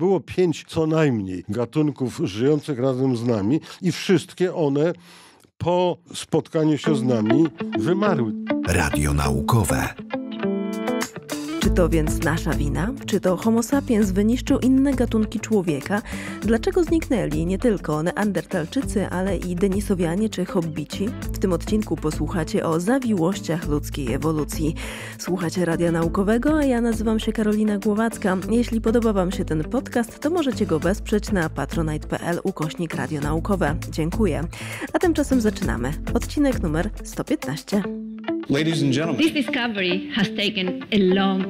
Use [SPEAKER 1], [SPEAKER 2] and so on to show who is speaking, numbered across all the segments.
[SPEAKER 1] Było pięć co najmniej gatunków żyjących razem z nami i wszystkie one po spotkaniu się z nami wymarły. Radio naukowe.
[SPEAKER 2] Czy to więc nasza wina? Czy to Homo sapiens wyniszczył inne gatunki człowieka? Dlaczego zniknęli nie tylko neandertalczycy, ale i denisowianie czy hobbici? W tym odcinku posłuchacie o zawiłościach ludzkiej ewolucji. Słuchacie Radia Naukowego, a ja nazywam się Karolina Głowacka. Jeśli podoba Wam się ten podcast, to możecie go wesprzeć na patronite.pl ukośnik Radio Naukowe. Dziękuję. A tymczasem zaczynamy. Odcinek numer 115. Ladies and gentlemen. This discovery has taken a long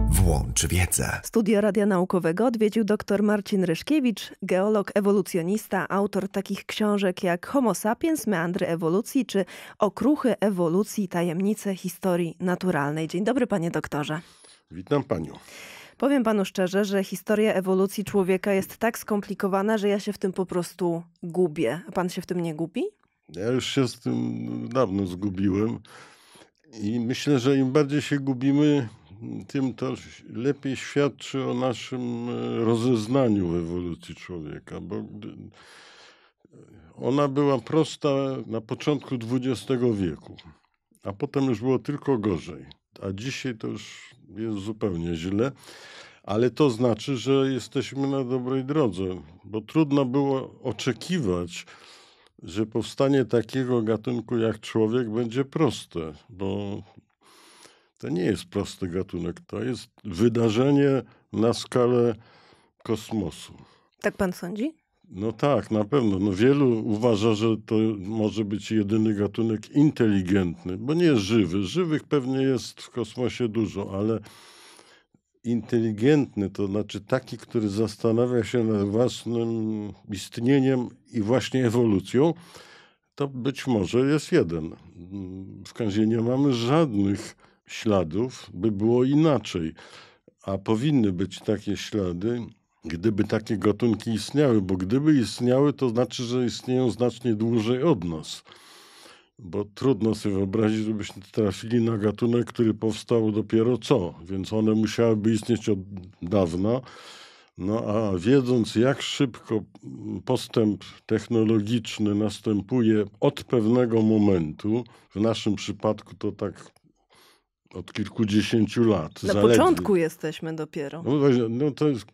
[SPEAKER 2] Włącz wiedzę. Studio Radia Naukowego odwiedził dr Marcin Ryszkiewicz, geolog, ewolucjonista, autor takich książek jak Homo sapiens, meandry ewolucji czy Okruchy ewolucji, tajemnice historii
[SPEAKER 1] naturalnej.
[SPEAKER 2] Dzień dobry panie doktorze.
[SPEAKER 1] Witam panią.
[SPEAKER 2] Powiem panu szczerze, że historia ewolucji człowieka jest tak skomplikowana, że ja się w tym po prostu gubię. A pan się w tym nie gubi?
[SPEAKER 1] Ja już się z tym dawno zgubiłem. I myślę, że im bardziej się gubimy, tym to lepiej świadczy o naszym e, rozeznaniu w ewolucji człowieka, bo e, ona była prosta na początku XX wieku, a potem już było tylko gorzej. A dzisiaj to już jest zupełnie źle, ale to znaczy, że jesteśmy na dobrej drodze, bo trudno było oczekiwać, że powstanie takiego gatunku jak człowiek będzie proste, bo to nie jest prosty gatunek, to jest wydarzenie na skalę kosmosu.
[SPEAKER 2] Tak pan sądzi?
[SPEAKER 1] No tak, na pewno. No wielu uważa, że to może być jedyny gatunek inteligentny, bo nie żywy. Żywych pewnie jest w kosmosie dużo, ale inteligentny, to znaczy taki, który zastanawia się nad własnym istnieniem i właśnie ewolucją, to być może jest jeden. W razie nie mamy żadnych śladów, by było inaczej. A powinny być takie ślady, gdyby takie gatunki istniały, bo gdyby istniały, to znaczy, że istnieją znacznie dłużej od nas. Bo trudno sobie wyobrazić, żebyśmy trafili na gatunek, który powstał dopiero co, więc one musiałyby istnieć od dawna. No a wiedząc, jak szybko postęp technologiczny następuje od pewnego momentu, w naszym przypadku to tak od kilkudziesięciu lat. Na zaledwie. początku
[SPEAKER 2] jesteśmy dopiero. No,
[SPEAKER 1] no to, jest,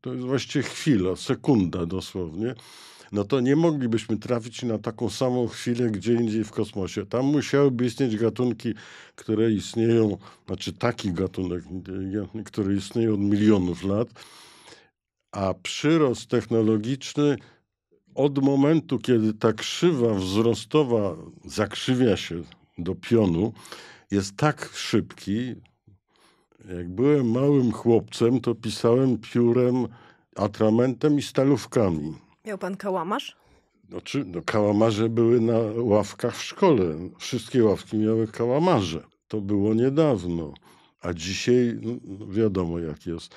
[SPEAKER 1] to jest właściwie chwila, sekunda dosłownie. No to nie moglibyśmy trafić na taką samą chwilę gdzie indziej w kosmosie. Tam musiałyby istnieć gatunki, które istnieją, znaczy taki gatunek który istnieje od milionów lat, a przyrost technologiczny od momentu, kiedy ta krzywa wzrostowa zakrzywia się do pionu, jest tak szybki. Jak byłem małym chłopcem, to pisałem piórem, atramentem i stalówkami.
[SPEAKER 2] Miał pan kałamarz?
[SPEAKER 1] no, no kałamarze były na ławkach w szkole. Wszystkie ławki miały kałamarze. To było niedawno. A dzisiaj no, no wiadomo, jak jest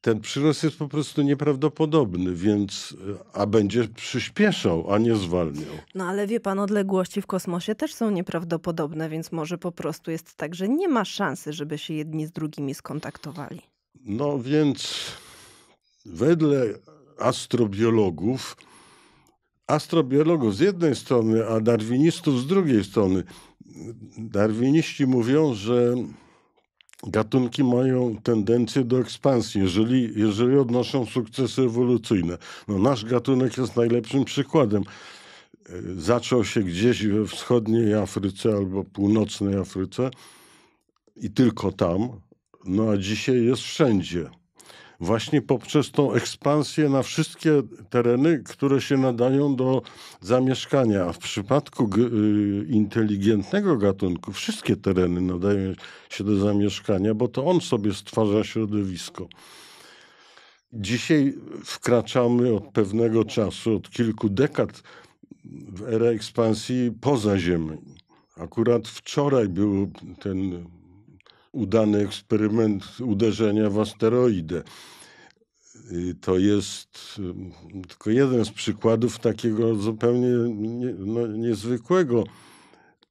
[SPEAKER 1] ten przyrost jest po prostu nieprawdopodobny, więc e, a będzie przyspieszał, a nie zwalniał.
[SPEAKER 2] No ale wie pan, odległości w kosmosie też są nieprawdopodobne, więc może po prostu jest tak, że nie ma szansy, żeby się jedni z drugimi skontaktowali.
[SPEAKER 1] No więc wedle astrobiologów, astrobiologów z jednej strony, a darwinistów z drugiej strony, darwiniści mówią, że gatunki mają tendencję do ekspansji, jeżeli, jeżeli odnoszą sukcesy ewolucyjne. No, nasz gatunek jest najlepszym przykładem. E, zaczął się gdzieś we wschodniej Afryce albo północnej Afryce i tylko tam, no a dzisiaj jest wszędzie właśnie poprzez tą ekspansję na wszystkie tereny, które się nadają do zamieszkania. A w przypadku y, inteligentnego gatunku wszystkie tereny nadają się do zamieszkania, bo to on sobie stwarza środowisko. Dzisiaj wkraczamy od pewnego czasu, od kilku dekad w erę ekspansji poza Ziemią. Akurat wczoraj był ten udany eksperyment uderzenia w asteroidę. To jest mm, tylko jeden z przykładów takiego zupełnie no, niezwykłego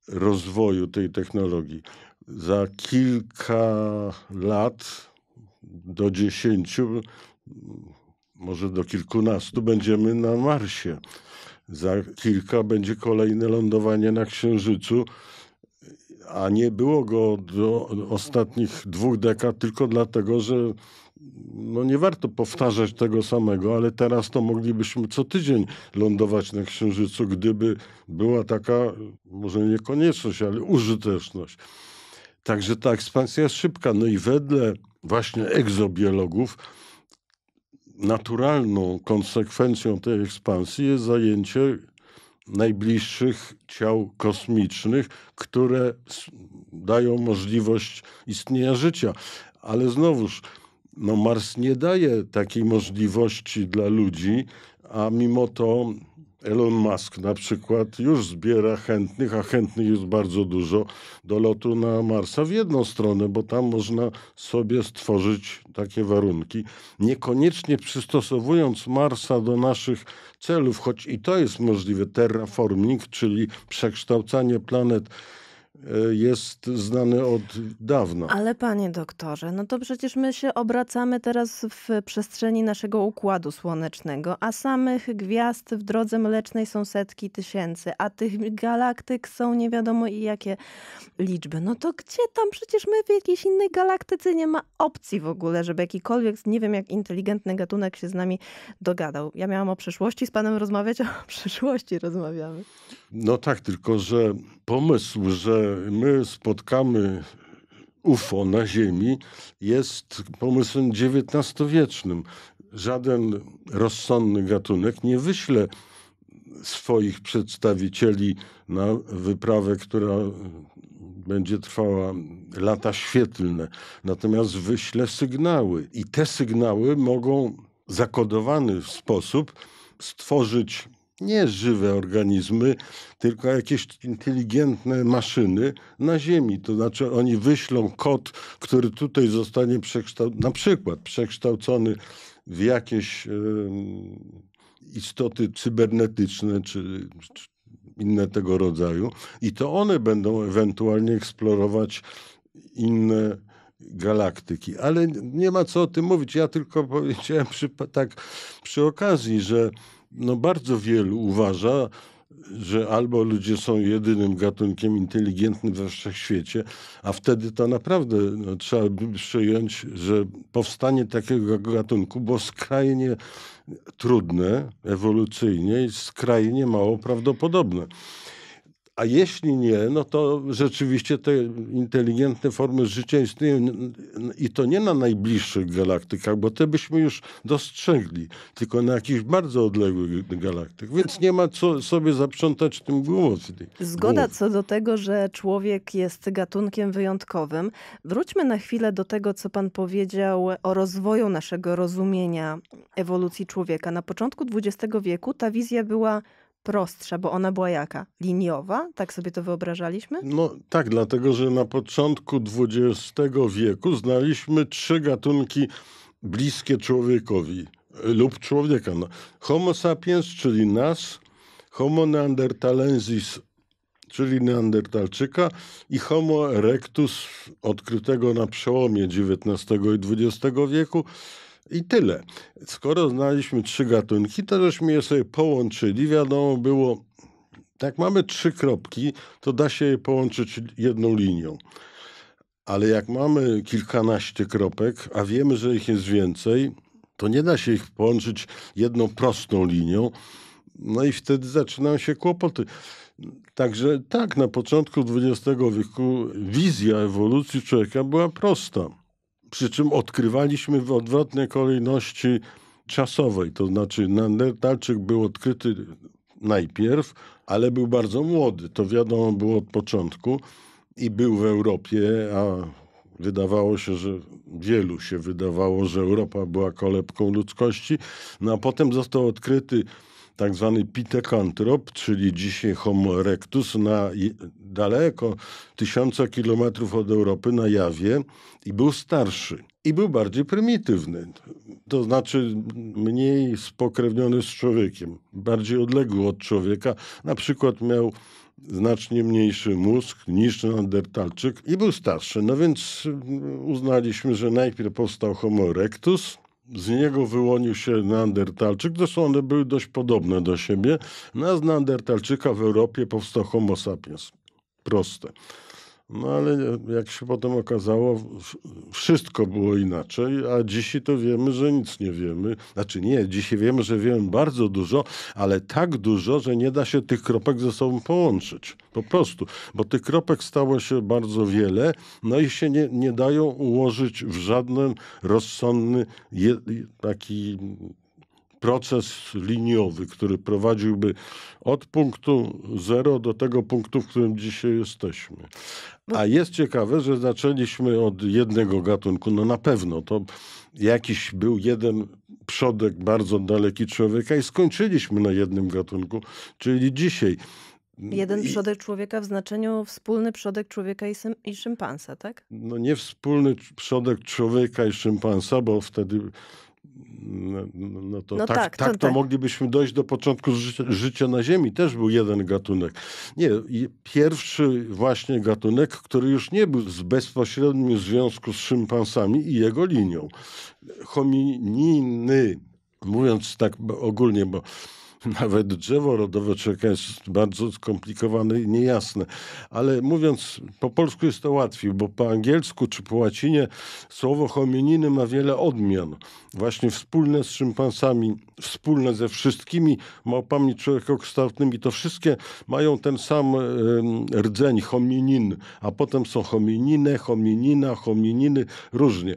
[SPEAKER 1] rozwoju tej technologii. Za kilka lat, do dziesięciu, mm, może do kilkunastu, będziemy na Marsie. Za kilka będzie kolejne lądowanie na Księżycu a nie było go do ostatnich dwóch dekad tylko dlatego, że no nie warto powtarzać tego samego, ale teraz to moglibyśmy co tydzień lądować na Księżycu, gdyby była taka, może nie konieczność, ale użyteczność. Także ta ekspansja jest szybka. No i wedle właśnie egzobiologów naturalną konsekwencją tej ekspansji jest zajęcie najbliższych ciał kosmicznych, które dają możliwość istnienia życia. Ale znowuż, no Mars nie daje takiej możliwości dla ludzi, a mimo to Elon Musk na przykład już zbiera chętnych, a chętnych jest bardzo dużo do lotu na Marsa w jedną stronę, bo tam można sobie stworzyć takie warunki, niekoniecznie przystosowując Marsa do naszych celów, choć i to jest możliwe, terraforming, czyli przekształcanie planet E, jest znany od dawna.
[SPEAKER 2] Ale panie doktorze, no to przecież my się obracamy teraz w przestrzeni naszego układu słonecznego, a samych gwiazd w drodze mlecznej są setki tysięcy, a tych galaktyk są nie wiadomo i jakie liczby. No to gdzie tam? Przecież my w jakiejś innej galaktyce nie ma opcji w ogóle, żeby jakikolwiek, nie wiem jak inteligentny gatunek się z nami dogadał. Ja miałam o przeszłości z panem rozmawiać, a o przeszłości rozmawiamy.
[SPEAKER 1] No tak, tylko że pomysł, że my spotkamy UFO na Ziemi jest pomysłem XIX-wiecznym. Żaden rozsądny gatunek nie wyśle swoich przedstawicieli na wyprawę, która będzie trwała lata świetlne. Natomiast wyśle sygnały i te sygnały mogą zakodowany w sposób stworzyć nie żywe organizmy, tylko jakieś inteligentne maszyny na Ziemi. To znaczy oni wyślą kod, który tutaj zostanie przekształcony, na przykład przekształcony w jakieś yy, istoty cybernetyczne czy, czy inne tego rodzaju i to one będą ewentualnie eksplorować inne galaktyki. Ale nie ma co o tym mówić. Ja tylko powiedziałem przy, tak przy okazji, że no bardzo wielu uważa, że albo ludzie są jedynym gatunkiem inteligentnym we wszechświecie, a wtedy to naprawdę no, trzeba by przyjąć, że powstanie takiego gatunku było skrajnie trudne ewolucyjnie i skrajnie mało prawdopodobne. A jeśli nie, no to rzeczywiście te inteligentne formy życia istnieją i to nie na najbliższych galaktykach, bo te byśmy już dostrzegli, tylko na jakichś bardzo odległych galaktyk. Więc nie ma co sobie zaprzątać tym głów. Zgoda
[SPEAKER 2] co do tego, że człowiek jest gatunkiem wyjątkowym. Wróćmy na chwilę do tego, co pan powiedział o rozwoju naszego rozumienia ewolucji człowieka. Na początku XX wieku ta wizja była prostsza, bo ona była jaka? Liniowa? Tak sobie to wyobrażaliśmy?
[SPEAKER 1] No tak, dlatego że na początku XX wieku znaliśmy trzy gatunki bliskie człowiekowi e, lub człowieka. No. Homo sapiens, czyli nas, Homo neanderthalensis, czyli neandertalczyka i Homo erectus, odkrytego na przełomie XIX i XX wieku, i tyle. Skoro znaliśmy trzy gatunki, to żeśmy je sobie połączyli. Wiadomo było, jak mamy trzy kropki, to da się je połączyć jedną linią. Ale jak mamy kilkanaście kropek, a wiemy, że ich jest więcej, to nie da się ich połączyć jedną prostą linią. No i wtedy zaczynają się kłopoty. Także tak, na początku XX wieku wizja ewolucji człowieka była prosta przy czym odkrywaliśmy w odwrotnej kolejności czasowej, to znaczy Neandertalczyk był odkryty najpierw, ale był bardzo młody, to wiadomo było od początku i był w Europie, a wydawało się, że wielu się wydawało, że Europa była kolebką ludzkości, no a potem został odkryty tak zwany pitekantrop, czyli dzisiaj Homo erectus, na daleko, tysiące kilometrów od Europy, na Jawie i był starszy. I był bardziej prymitywny, to znaczy mniej spokrewniony z człowiekiem, bardziej odległy od człowieka. Na przykład miał znacznie mniejszy mózg niż neandertalczyk i był starszy. No więc uznaliśmy, że najpierw powstał Homo erectus, z niego wyłonił się Neandertalczyk. Zresztą one były dość podobne do siebie. Naz z Neandertalczyka w Europie powstał Homo sapiens. Proste. No ale jak się potem okazało, wszystko było inaczej, a dzisiaj to wiemy, że nic nie wiemy. Znaczy nie, dzisiaj wiemy, że wiemy bardzo dużo, ale tak dużo, że nie da się tych kropek ze sobą połączyć. Po prostu, bo tych kropek stało się bardzo wiele, no i się nie, nie dają ułożyć w żadnym rozsądny je, taki proces liniowy, który prowadziłby od punktu zero do tego punktu, w którym dzisiaj jesteśmy. A no. jest ciekawe, że zaczęliśmy od jednego gatunku, no na pewno to jakiś był jeden przodek bardzo daleki człowieka i skończyliśmy na jednym gatunku, czyli dzisiaj. Jeden przodek
[SPEAKER 2] człowieka w znaczeniu wspólny przodek człowieka i, sym, i szympansa, tak?
[SPEAKER 1] No nie wspólny przodek człowieka i szympansa, bo wtedy no, no to no tak, tak, tak no to, tak, to moglibyśmy dojść do początku życia, życia, na Ziemi. Też był jeden gatunek. Nie, pierwszy właśnie gatunek, który już nie był w bezpośrednim związku z szympansami i jego linią. Homininy, mówiąc tak ogólnie, bo nawet drzewo rodowe człowieka jest bardzo skomplikowane i niejasne. Ale mówiąc po polsku jest to łatwiej, bo po angielsku czy po łacinie słowo homininy ma wiele odmian. Właśnie wspólne z szympansami, wspólne ze wszystkimi małpami człowiekokształtnymi, to wszystkie mają ten sam e, rdzeń, hominin, a potem są homininę, hominina, homininy, różnie.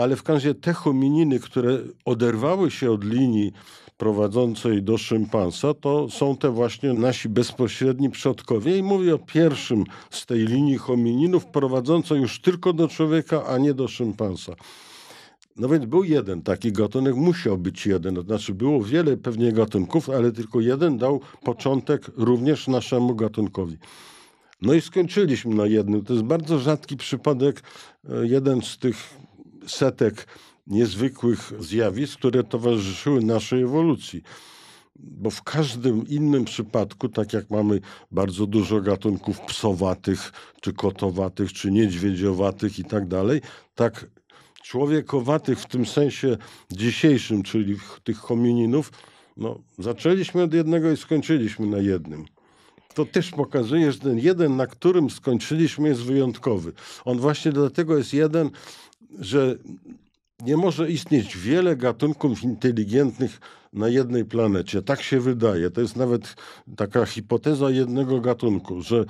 [SPEAKER 1] ale w każdym razie te homininy, które oderwały się od linii prowadzącej do szympansa, to są te właśnie nasi bezpośredni przodkowie. I mówię o pierwszym z tej linii homininów, prowadzącej już tylko do człowieka, a nie do szympansa. No więc był jeden taki gatunek, musiał być jeden. To znaczy było wiele pewnie gatunków, ale tylko jeden dał początek również naszemu gatunkowi. No i skończyliśmy na jednym. To jest bardzo rzadki przypadek. E, jeden z tych setek niezwykłych zjawisk, które towarzyszyły naszej ewolucji. Bo w każdym innym przypadku, tak jak mamy bardzo dużo gatunków psowatych, czy kotowatych, czy niedźwiedziowatych i tak dalej, tak człowiekowatych w tym sensie dzisiejszym, czyli tych homininów, no, zaczęliśmy od jednego i skończyliśmy na jednym. To też pokazuje, że ten jeden, na którym skończyliśmy, jest wyjątkowy. On właśnie dlatego jest jeden, że nie może istnieć wiele gatunków inteligentnych na jednej planecie. Tak się wydaje. To jest nawet taka hipoteza jednego gatunku, że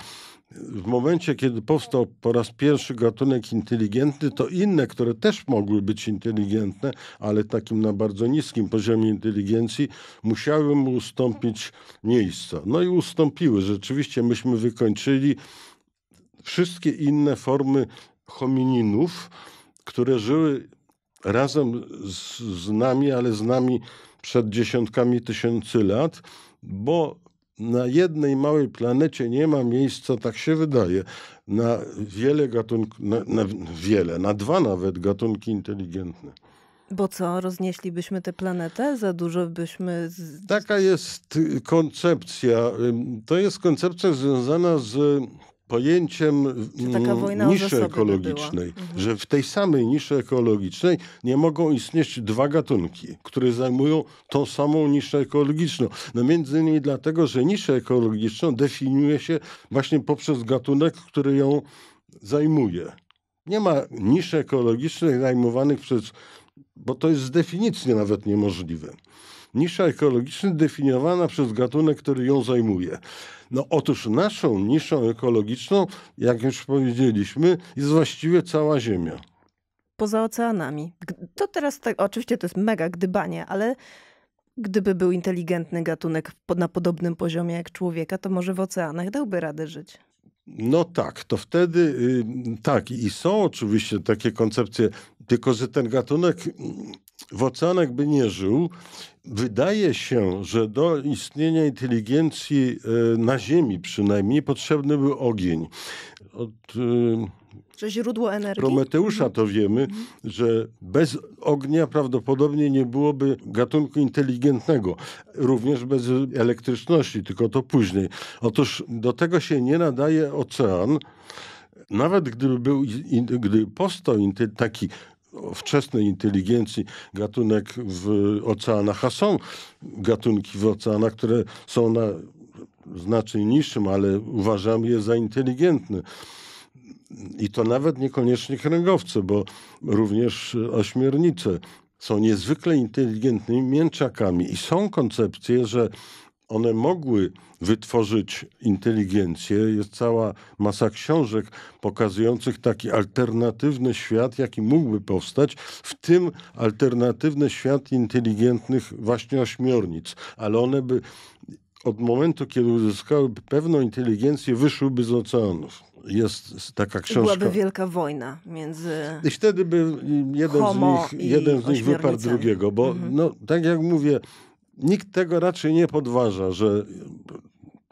[SPEAKER 1] w momencie, kiedy powstał po raz pierwszy gatunek inteligentny, to inne, które też mogły być inteligentne, ale takim na bardzo niskim poziomie inteligencji, musiały mu ustąpić miejsca. No i ustąpiły. Rzeczywiście myśmy wykończyli wszystkie inne formy homininów, które żyły razem z, z nami, ale z nami przed dziesiątkami tysięcy lat, bo na jednej małej planecie nie ma miejsca, tak się wydaje, na wiele gatunków, na, na wiele, na dwa nawet gatunki inteligentne.
[SPEAKER 2] Bo co, roznieślibyśmy tę planetę? Za dużo byśmy. Z...
[SPEAKER 1] Taka jest koncepcja. To jest koncepcja związana z pojęciem mm, niszy ekologicznej, mhm. że w tej samej niszy ekologicznej nie mogą istnieć dwa gatunki, które zajmują tą samą niszę ekologiczną. No między innymi dlatego, że niszę ekologiczną definiuje się właśnie poprzez gatunek, który ją zajmuje. Nie ma niszy ekologicznej zajmowanych przez, bo to jest z definicji nawet niemożliwe. Nisza ekologiczna definiowana przez gatunek, który ją zajmuje. No otóż naszą niszą ekologiczną, jak już powiedzieliśmy, jest właściwie cała Ziemia.
[SPEAKER 2] Poza oceanami. To teraz tak, oczywiście to jest mega gdybanie, ale gdyby był inteligentny gatunek na podobnym poziomie jak człowieka, to może w oceanach dałby radę żyć.
[SPEAKER 1] No tak, to wtedy y, tak i są oczywiście takie koncepcje, tylko że ten gatunek w oceanach by nie żył. Wydaje się, że do istnienia inteligencji e, na Ziemi przynajmniej potrzebny był ogień. Od, e,
[SPEAKER 2] że źródło energii.
[SPEAKER 1] Prometeusza to wiemy, mhm. że bez ognia prawdopodobnie nie byłoby gatunku inteligentnego, również bez elektryczności, tylko to później. Otóż do tego się nie nadaje ocean. Nawet gdyby, był, gdy powstał taki wczesnej inteligencji gatunek w oceanach, a są gatunki w oceanach, które są na znacznie niższym, ale uważam je za inteligentne. I to nawet niekoniecznie kręgowce, bo również ośmiernice są niezwykle inteligentnymi mięczakami i są koncepcje, że one mogły wytworzyć inteligencję. Jest cała masa książek pokazujących taki alternatywny świat, jaki mógłby powstać, w tym alternatywny świat inteligentnych właśnie ośmiornic. Ale one by od momentu, kiedy uzyskały pewną inteligencję, wyszłyby z oceanów. Jest taka książka. I byłaby
[SPEAKER 2] wielka wojna między.
[SPEAKER 1] I wtedy by jeden z nich, jeden z nich wyparł drugiego, bo mhm. no, tak jak mówię, nikt tego raczej nie podważa, że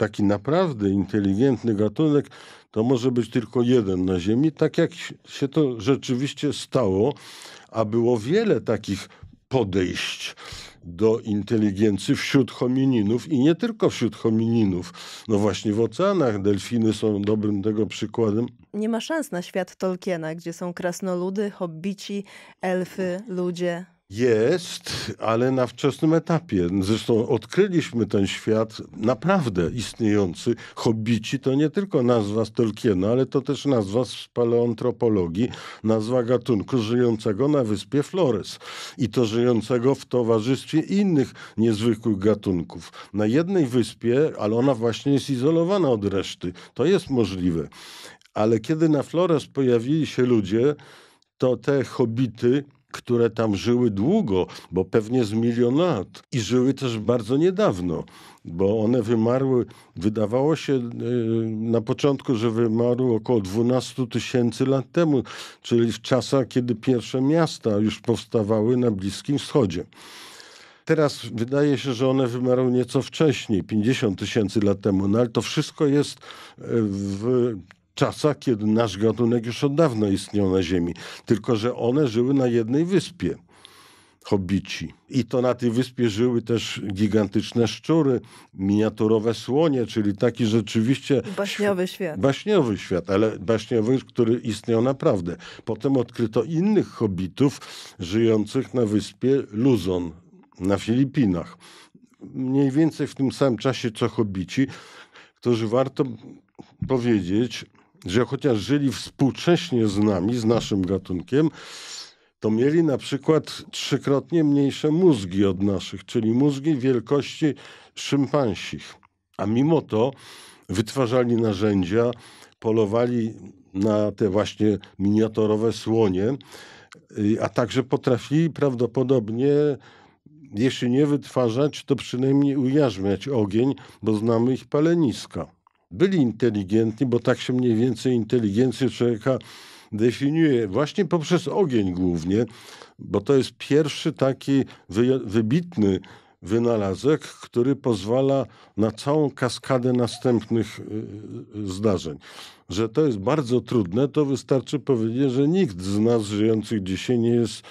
[SPEAKER 1] taki naprawdę inteligentny gatunek to może być tylko jeden na Ziemi, tak jak się to rzeczywiście stało, a było wiele takich podejść do inteligencji wśród homininów i nie tylko wśród homininów. No właśnie w oceanach delfiny są dobrym tego przykładem.
[SPEAKER 2] Nie ma szans na świat Tolkiena, gdzie są krasnoludy, hobbici, elfy, ludzie.
[SPEAKER 1] Jest, ale na wczesnym etapie. Zresztą odkryliśmy ten świat naprawdę istniejący. Hobbici to nie tylko nazwa z Tolkiena, ale to też nazwa z paleontropologii, nazwa gatunku żyjącego na wyspie Flores i to żyjącego w towarzystwie innych niezwykłych gatunków. Na jednej wyspie, ale ona właśnie jest izolowana od reszty. To jest możliwe. Ale kiedy na Flores pojawili się ludzie, to te hobity które tam żyły długo, bo pewnie z milion lat i żyły też bardzo niedawno, bo one wymarły, wydawało się e, na początku, że wymarły około 12 tysięcy lat temu, czyli w czasach, kiedy pierwsze miasta już powstawały na Bliskim Wschodzie teraz wydaje się, że one wymarły nieco wcześniej, 50 tysięcy lat temu, no ale to wszystko jest e, w czasach, kiedy nasz gatunek już od dawna istniał na Ziemi, tylko że one żyły na jednej wyspie. Hobici. I to na tej wyspie żyły też gigantyczne szczury, miniaturowe słonie, czyli taki rzeczywiście.
[SPEAKER 2] Baśniowy świat.
[SPEAKER 1] Baśniowy świat, ale baśniowy, który istniał naprawdę. Potem odkryto innych hobitów żyjących na wyspie Luzon na Filipinach. Mniej więcej w tym samym czasie co hobici, którzy warto powiedzieć, że chociaż żyli współcześnie z nami, z naszym gatunkiem, to mieli na przykład trzykrotnie mniejsze mózgi od naszych, czyli mózgi wielkości szympansich. A mimo to wytwarzali narzędzia, polowali na te właśnie miniaturowe słonie, y, a także potrafili prawdopodobnie, jeśli nie wytwarzać, to przynajmniej ujarzmiać ogień, bo znamy ich paleniska byli inteligentni, bo tak się mniej więcej inteligencję człowieka definiuje właśnie poprzez ogień głównie, bo to jest pierwszy taki wybitny wynalazek, który pozwala na całą kaskadę następnych y, y, zdarzeń. Że to jest bardzo trudne, to wystarczy powiedzieć, że nikt z nas żyjących dzisiaj nie jest,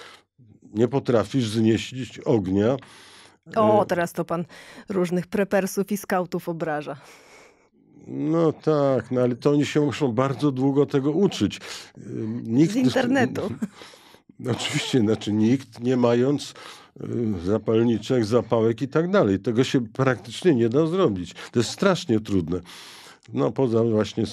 [SPEAKER 1] nie potrafi znieść ognia.
[SPEAKER 2] O, y, teraz to pan różnych prepersów i skautów obraża.
[SPEAKER 1] No tak, no ale to oni się muszą bardzo długo tego uczyć. Nikt, Z internetu. No oczywiście, znaczy nikt nie mając y, zapalniczek, zapałek i tak dalej. Tego się praktycznie nie da zrobić. To jest strasznie trudne no poza właśnie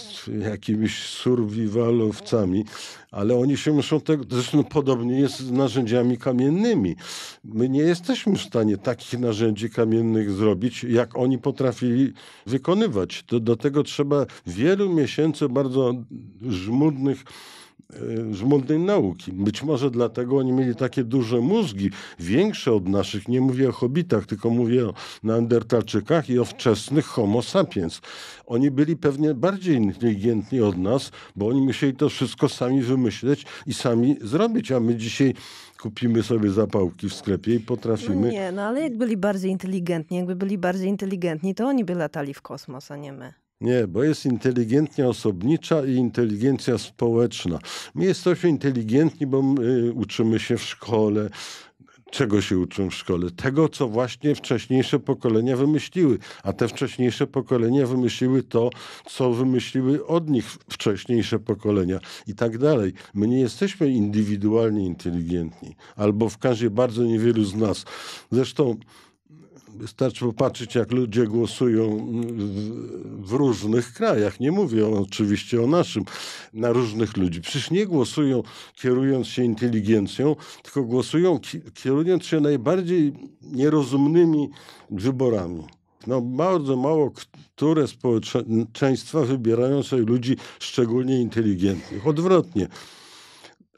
[SPEAKER 1] jakimiś survivalowcami, ale oni się muszą tego, zresztą podobnie jest z narzędziami kamiennymi. My nie jesteśmy w stanie takich narzędzi kamiennych zrobić, jak oni potrafili wykonywać. To, do tego trzeba wielu miesięcy bardzo żmudnych Y, z żmudnej nauki. Być może dlatego oni mieli takie duże mózgi, większe od naszych. Nie mówię o hobbitach, tylko mówię o neandertalczykach i o wczesnych homo sapiens. Oni byli pewnie bardziej inteligentni od nas, bo oni musieli to wszystko sami wymyśleć i sami zrobić, a my dzisiaj kupimy sobie zapałki w sklepie i potrafimy. No nie,
[SPEAKER 2] no ale jak byli bardziej inteligentni, jakby byli bardziej inteligentni, to oni by latali w kosmos, a nie my.
[SPEAKER 1] Nie, bo jest inteligencja osobnicza i inteligencja społeczna. My jesteśmy inteligentni, bo y, uczymy się w szkole. Czego się uczą w szkole? Tego, co właśnie wcześniejsze pokolenia wymyśliły. A te wcześniejsze pokolenia wymyśliły to, co wymyśliły od nich wcześniejsze pokolenia i tak dalej. My nie jesteśmy indywidualnie inteligentni, albo w każdym bardzo niewielu z nas. Zresztą Wystarczy popatrzeć, jak ludzie głosują w, w, różnych krajach. Nie mówię oczywiście o naszym, na różnych ludzi. Przecież nie głosują kierując się inteligencją, tylko głosują kierując się najbardziej nierozumnymi wyborami. No, bardzo mało które społeczeństwa wybierają sobie ludzi szczególnie inteligentnych. Odwrotnie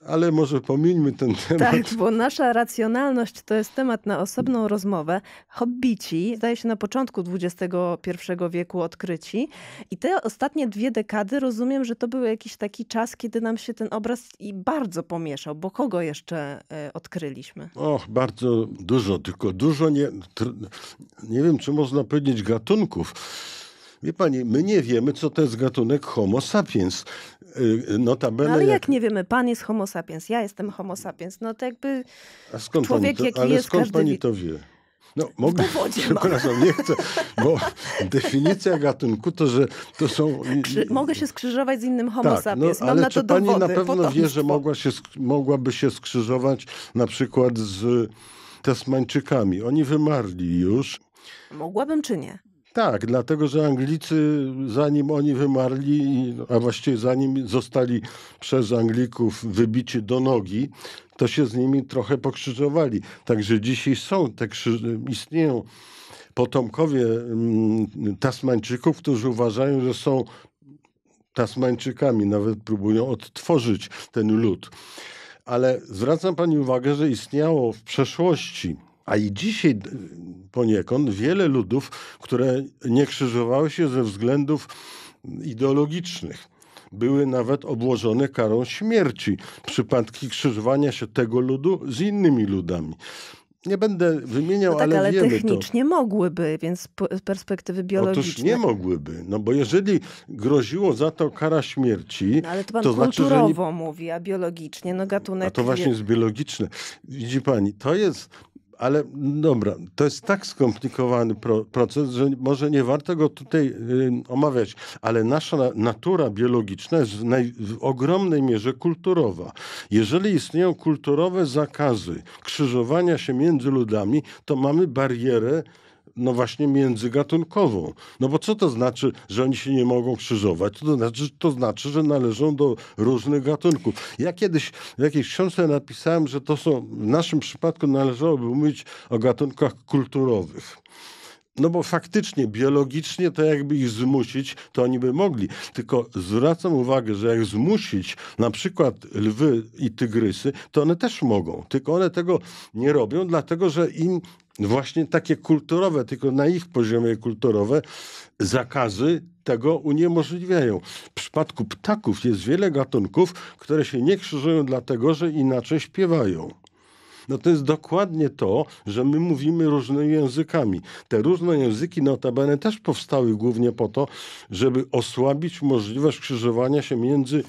[SPEAKER 1] ale może pomieńmy ten temat. Tak,
[SPEAKER 2] bo nasza racjonalność to jest temat na osobną rozmowę. Hobbici, zdaje się, na początku XXI wieku odkryci. I te ostatnie dwie dekady rozumiem, że to był jakiś taki czas, kiedy nam się ten obraz i bardzo pomieszał, bo kogo jeszcze e, odkryliśmy?
[SPEAKER 1] Och, bardzo dużo, tylko dużo nie, nie wiem, czy można powiedzieć gatunków. Wie pani, my nie wiemy, co to jest gatunek Homo sapiens. Y, y, notabene... No ale jak, jak,
[SPEAKER 2] nie wiemy, pan jest homo sapiens, ja jestem homo sapiens, no to jakby
[SPEAKER 1] A skąd człowiek to, jaki ale jest skąd każdy... pani to wie? No, mogę, przepraszam, nie chcę, bo definicja gatunku to, że to są... Krzy
[SPEAKER 2] mogę się skrzyżować z innym homo tak, no, sapiens, no, mam ale na to pani dowody, na pewno potomstwo. wie, że
[SPEAKER 1] mogła się, mogłaby się skrzyżować na przykład z Tasmańczykami. Oni wymarli już. Mogłabym czy nie? Tak, dlatego że Anglicy, zanim oni wymarli, a właściwie zanim zostali przez Anglików wybici do nogi, to się z nimi trochę pokrzyżowali. Także dzisiaj są te krzyże, istnieją potomkowie mm, Tasmańczyków, którzy uważają, że są Tasmańczykami, nawet próbują odtworzyć ten lud. Ale zwracam Pani uwagę, że istniało w przeszłości a i dzisiaj poniekąd wiele ludów, które nie krzyżowały się ze względów ideologicznych były nawet obłożone karą śmierci. Przypadki krzyżowania się tego ludu z innymi ludami. Nie będę wymieniał, no tak, ale, ale wiemy technicznie
[SPEAKER 2] to. mogłyby, więc z perspektywy biologicznej. Otóż nie
[SPEAKER 1] mogłyby, no bo jeżeli groziło za to kara śmierci, no ale to pan to znaczy, kulturowo
[SPEAKER 2] nie... mówi, a biologicznie, no
[SPEAKER 1] gatunek... A to właśnie jest biologiczne. Widzi pani, to jest ale dobra, to jest tak skomplikowany pro, proces, że może nie warto go tutaj y, omawiać, ale nasza natura biologiczna jest w, naj, w, ogromnej mierze kulturowa. Jeżeli istnieją kulturowe zakazy krzyżowania się między ludami, to mamy barierę no właśnie międzygatunkową. No bo co to znaczy, że oni się nie mogą krzyżować? To znaczy, to znaczy że należą do różnych gatunków. Ja kiedyś w jakiejś książce napisałem, że to są, w naszym przypadku należałoby mówić o gatunkach kulturowych. No bo faktycznie, biologicznie to jakby ich zmusić, to oni by mogli. Tylko zwracam uwagę, że jak zmusić na przykład lwy i tygrysy, to one też mogą. Tylko one tego nie robią, dlatego że im no właśnie takie kulturowe, tylko na ich poziomie kulturowe zakazy tego uniemożliwiają. W przypadku ptaków jest wiele gatunków, które się nie krzyżują dlatego, że inaczej śpiewają. No to jest dokładnie to, że my mówimy różnymi językami. Te różne języki notabene też powstały głównie po to, żeby osłabić możliwość krzyżowania się między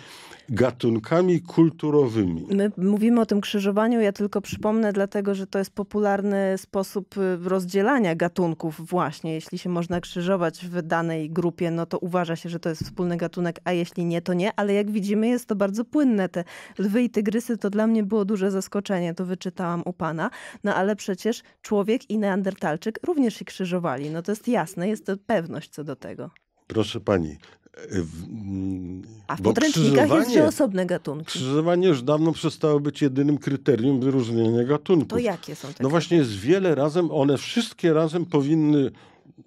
[SPEAKER 1] gatunkami kulturowymi.
[SPEAKER 2] My mówimy o tym krzyżowaniu, ja tylko przypomnę, dlatego że to jest popularny sposób y, rozdzielania gatunków właśnie. Jeśli się można krzyżować w danej grupie, no to uważa się, że to jest wspólny gatunek, a jeśli nie, to nie. Ale jak widzimy, jest to bardzo płynne. Te lwy i tygrysy to dla mnie było duże zaskoczenie, to wyczytałam u pana. No ale przecież człowiek i neandertalczyk również się krzyżowali. No to jest jasne, jest to pewność co do tego.
[SPEAKER 1] Proszę pani, Y, mm, A w podręcznikach jest, że osobne gatunki. Krzyżowanie już dawno przestało być jedynym kryterium wyróżnienia gatunków. To jakie są te? No właśnie jest wiele razem, one wszystkie razem powinny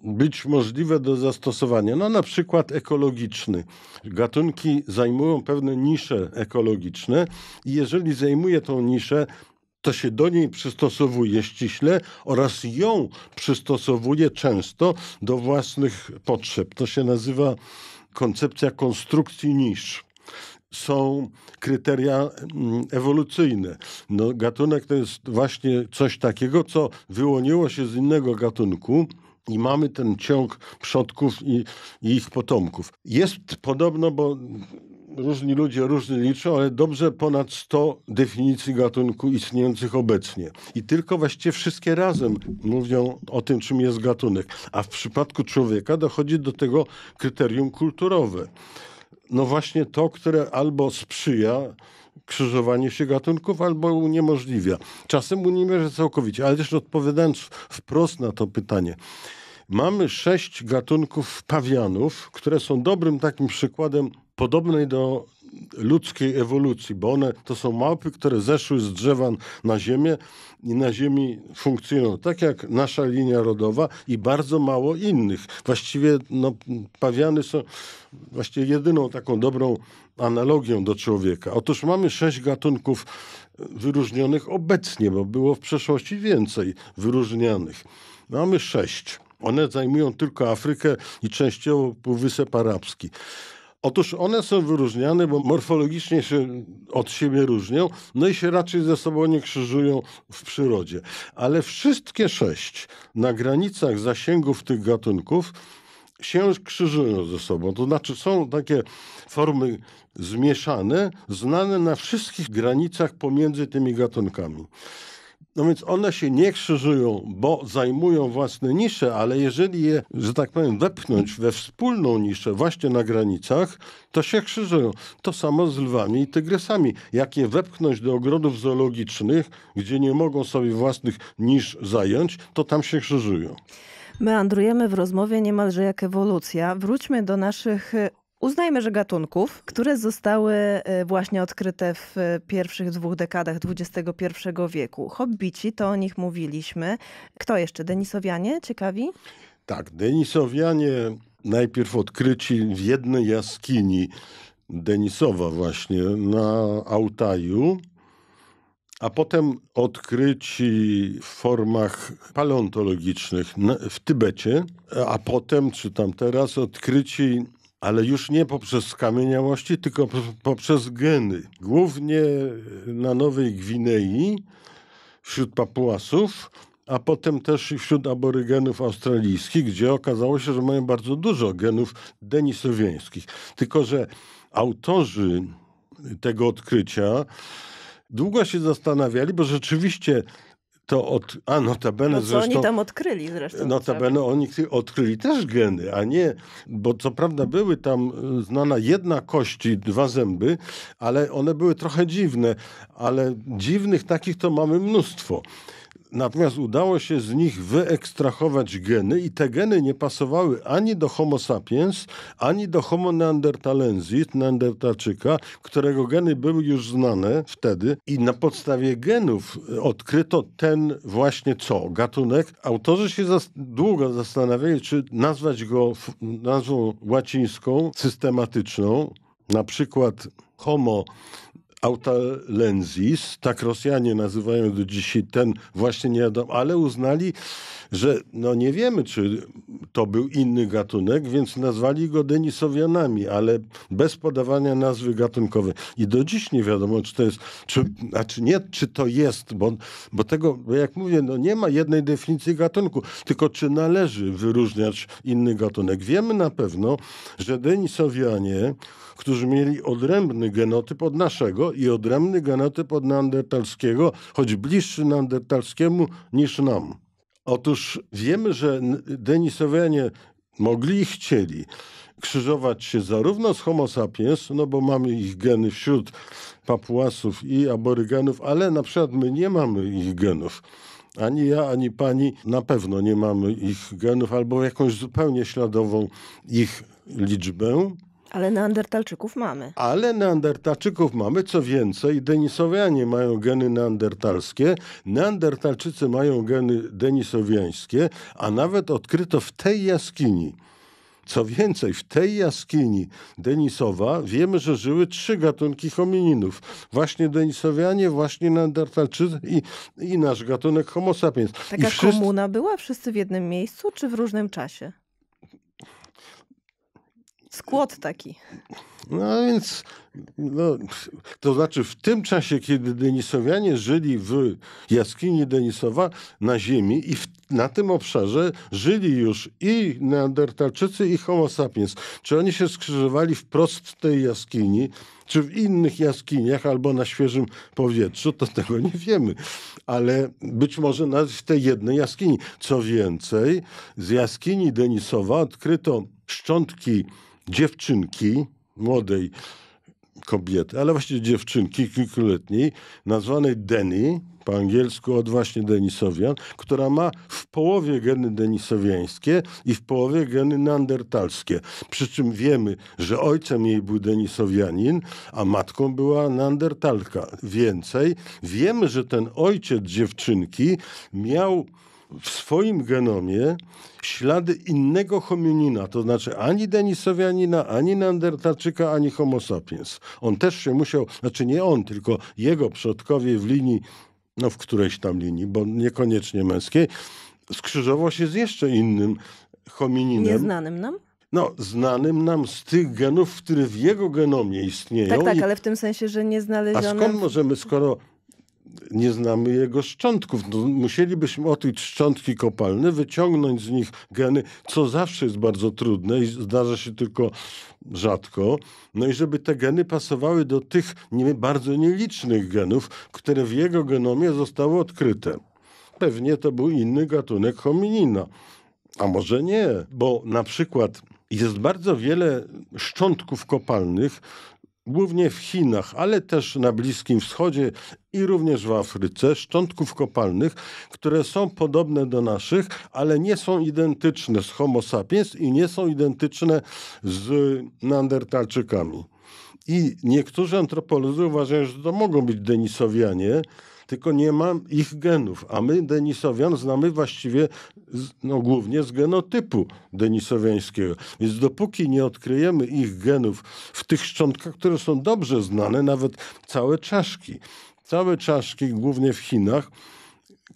[SPEAKER 1] być możliwe do zastosowania. No na przykład ekologiczny. Gatunki zajmują pewne nisze ekologiczne i jeżeli zajmuje tą niszę, to się do niej przystosowuje ściśle oraz ją przystosowuje często do własnych potrzeb. To się nazywa koncepcja konstrukcji nisz są kryteria mm, ewolucyjne. No, gatunek to jest właśnie coś takiego, co wyłoniło się z innego gatunku. I mamy ten ciąg przodków i, i ich potomków. Jest podobno, bo różni ludzie różnie liczą, ale dobrze ponad 100 definicji gatunku istniejących obecnie. I tylko właściwie wszystkie razem mówią o tym, czym jest gatunek. A w przypadku człowieka dochodzi do tego kryterium kulturowe. No właśnie to, które albo sprzyja krzyżowanie się gatunków albo uniemożliwia. Czasem uniemożliwia całkowicie, ale też odpowiadając wprost na to pytanie. Mamy sześć gatunków pawianów, które są dobrym takim przykładem podobnej do ludzkiej ewolucji, bo one to są małpy, które zeszły z drzewa na ziemię i na ziemi funkcjonują, tak jak nasza linia rodowa i bardzo mało innych. Właściwie no, pawiany są właściwie jedyną taką dobrą analogią do człowieka. Otóż mamy sześć gatunków wyróżnionych obecnie, bo było w przeszłości więcej wyróżnianych. Mamy sześć. One zajmują tylko Afrykę i częściowo Półwysep Arabski. Otóż one są wyróżniane, bo morfologicznie się od siebie różnią, no i się raczej ze sobą nie krzyżują w przyrodzie. Ale wszystkie sześć na granicach zasięgów tych gatunków się krzyżują ze sobą. To znaczy są takie formy zmieszane, znane na wszystkich granicach pomiędzy tymi gatunkami. No więc one się nie krzyżują, bo zajmują własne nisze, ale jeżeli je, że tak powiem, wepchnąć we wspólną niszę właśnie na granicach, to się krzyżują. To samo z lwami i tygrysami. Jak je wepchnąć do ogrodów zoologicznych, gdzie nie mogą sobie własnych nisz zająć, to tam się krzyżują.
[SPEAKER 2] Meandrujemy w rozmowie niemalże jak ewolucja. Wróćmy do naszych Uznajmy, że gatunków, które zostały e, właśnie odkryte w e, pierwszych dwóch dekadach XXI wieku. Hobbici, to o nich mówiliśmy. Kto jeszcze? Denisowianie? Ciekawi?
[SPEAKER 1] Tak, Denisowianie najpierw odkryci w jednej jaskini Denisowa właśnie na Altaju, a potem odkryci w formach paleontologicznych w Tybecie, a potem, czy tam teraz, odkryci ale już nie poprzez skamieniałości, tylko poprzez geny. Głównie na Nowej Gwinei, wśród Papuasów, a potem też wśród aborygenów australijskich, gdzie okazało się, że mają bardzo dużo genów denisowieńskich. Tylko, że autorzy tego odkrycia długo się zastanawiali, bo rzeczywiście to od, a notabene to, no co zresztą... oni tam
[SPEAKER 2] odkryli zresztą. Notabene
[SPEAKER 1] trzeba. oni odkryli też geny, a nie, bo co prawda były tam y, znana jedna kości dwa zęby, ale one były trochę dziwne, ale dziwnych takich to mamy mnóstwo. Natomiast udało się z nich wyekstrahować geny i te geny nie pasowały ani do homo sapiens, ani do homo neandertalensis, neandertalczyka, którego geny były już znane wtedy i na podstawie genów e, odkryto ten właśnie co, gatunek. Autorzy się zas długo zastanawiali, czy nazwać go nazwą łacińską, systematyczną, na przykład homo autalenzis, tak Rosjanie nazywają do dzisiaj ten właśnie nie wiadomo, ale uznali, że no nie wiemy, czy to był inny gatunek, więc nazwali go denisowianami, ale bez podawania nazwy gatunkowej. I do dziś nie wiadomo, czy to jest, czy, nie, czy to jest, bo, bo tego, bo jak mówię, no nie ma jednej definicji gatunku, tylko czy należy wyróżniać inny gatunek. Wiemy na pewno, że denisowianie którzy mieli odrębny genotyp od naszego i odrębny genotyp od neandertalskiego, choć bliższy neandertalskiemu niż nam. Otóż wiemy, że Denisowianie mogli i chcieli krzyżować się zarówno z Homo sapiens, no bo mamy ich geny wśród papuasów i aborygenów, ale na przykład my nie mamy ich genów. Ani ja, ani pani na pewno nie mamy ich genów, albo jakąś zupełnie śladową ich liczbę.
[SPEAKER 2] Ale neandertalczyków mamy.
[SPEAKER 1] Ale neandertalczyków mamy, co więcej, denisowianie mają geny neandertalskie, neandertalczycy mają geny denisowiańskie, a nawet odkryto w tej jaskini. Co więcej, w tej jaskini Denisowa wiemy, że żyły trzy gatunki homininów. Właśnie Denisowianie, właśnie Neandertalczycy i, i nasz gatunek Homo sapiens.
[SPEAKER 2] Taka I wszyscy... komuna była? Wszyscy w jednym miejscu czy w różnym czasie? Skłod taki.
[SPEAKER 1] No więc, no, to znaczy w tym czasie, kiedy Denisowianie żyli w jaskini Denisowa na ziemi i w, na tym obszarze żyli już i Neandertalczycy i Homo sapiens. Czy oni się skrzyżowali wprost w tej jaskini, czy w innych jaskiniach albo na świeżym powietrzu, to tego nie wiemy. Ale być może nawet w tej jednej jaskini. Co więcej, z jaskini Denisowa odkryto szczątki dziewczynki, młodej kobiety, ale właściwie dziewczynki kilkuletniej, nazwanej Deni, po angielsku od właśnie Denisowian, która ma w połowie geny denisowiańskie i w połowie geny neandertalskie. Przy czym wiemy, że ojcem jej był denisowianin, a matką była neandertalka. Więcej, wiemy, że ten ojciec dziewczynki miał w swoim genomie ślady innego hominina, to znaczy ani Denisowianina, ani Neandertalczyka, ani Homo sapiens. On też się musiał, znaczy nie on, tylko jego przodkowie w linii, no w którejś tam linii, bo niekoniecznie męskiej, skrzyżował się z jeszcze innym homininem. Nieznanym nam? no, znanym nam z tych genów, które w jego genomie istnieją. Tak, tak, ale
[SPEAKER 2] w tym sensie, że nie znaleziono. A skąd
[SPEAKER 1] możemy, skoro nie znamy jego szczątków. No, musielibyśmy otych szczątki kopalne, wyciągnąć z nich geny, co zawsze jest bardzo trudne i zdarza się tylko rzadko. No i żeby te geny pasowały do tych nie, bardzo nielicznych genów, które w jego genomie zostały odkryte. Pewnie to był inny gatunek hominina. A może nie, bo na przykład jest bardzo wiele szczątków kopalnych, głównie w Chinach, ale też na Bliskim Wschodzie i również w Afryce, szczątków kopalnych, które są podobne do naszych, ale nie są identyczne z Homo sapiens i nie są identyczne z Neandertalczykami. I niektórzy antropolodzy uważają, że to mogą być Denisowianie, tylko nie ma ich genów. A my, Denisowian, znamy właściwie no, głównie z genotypu denisowiańskiego. Więc dopóki nie odkryjemy ich genów w tych szczątkach, które są dobrze znane, nawet całe czaszki, całe czaszki, głównie w Chinach,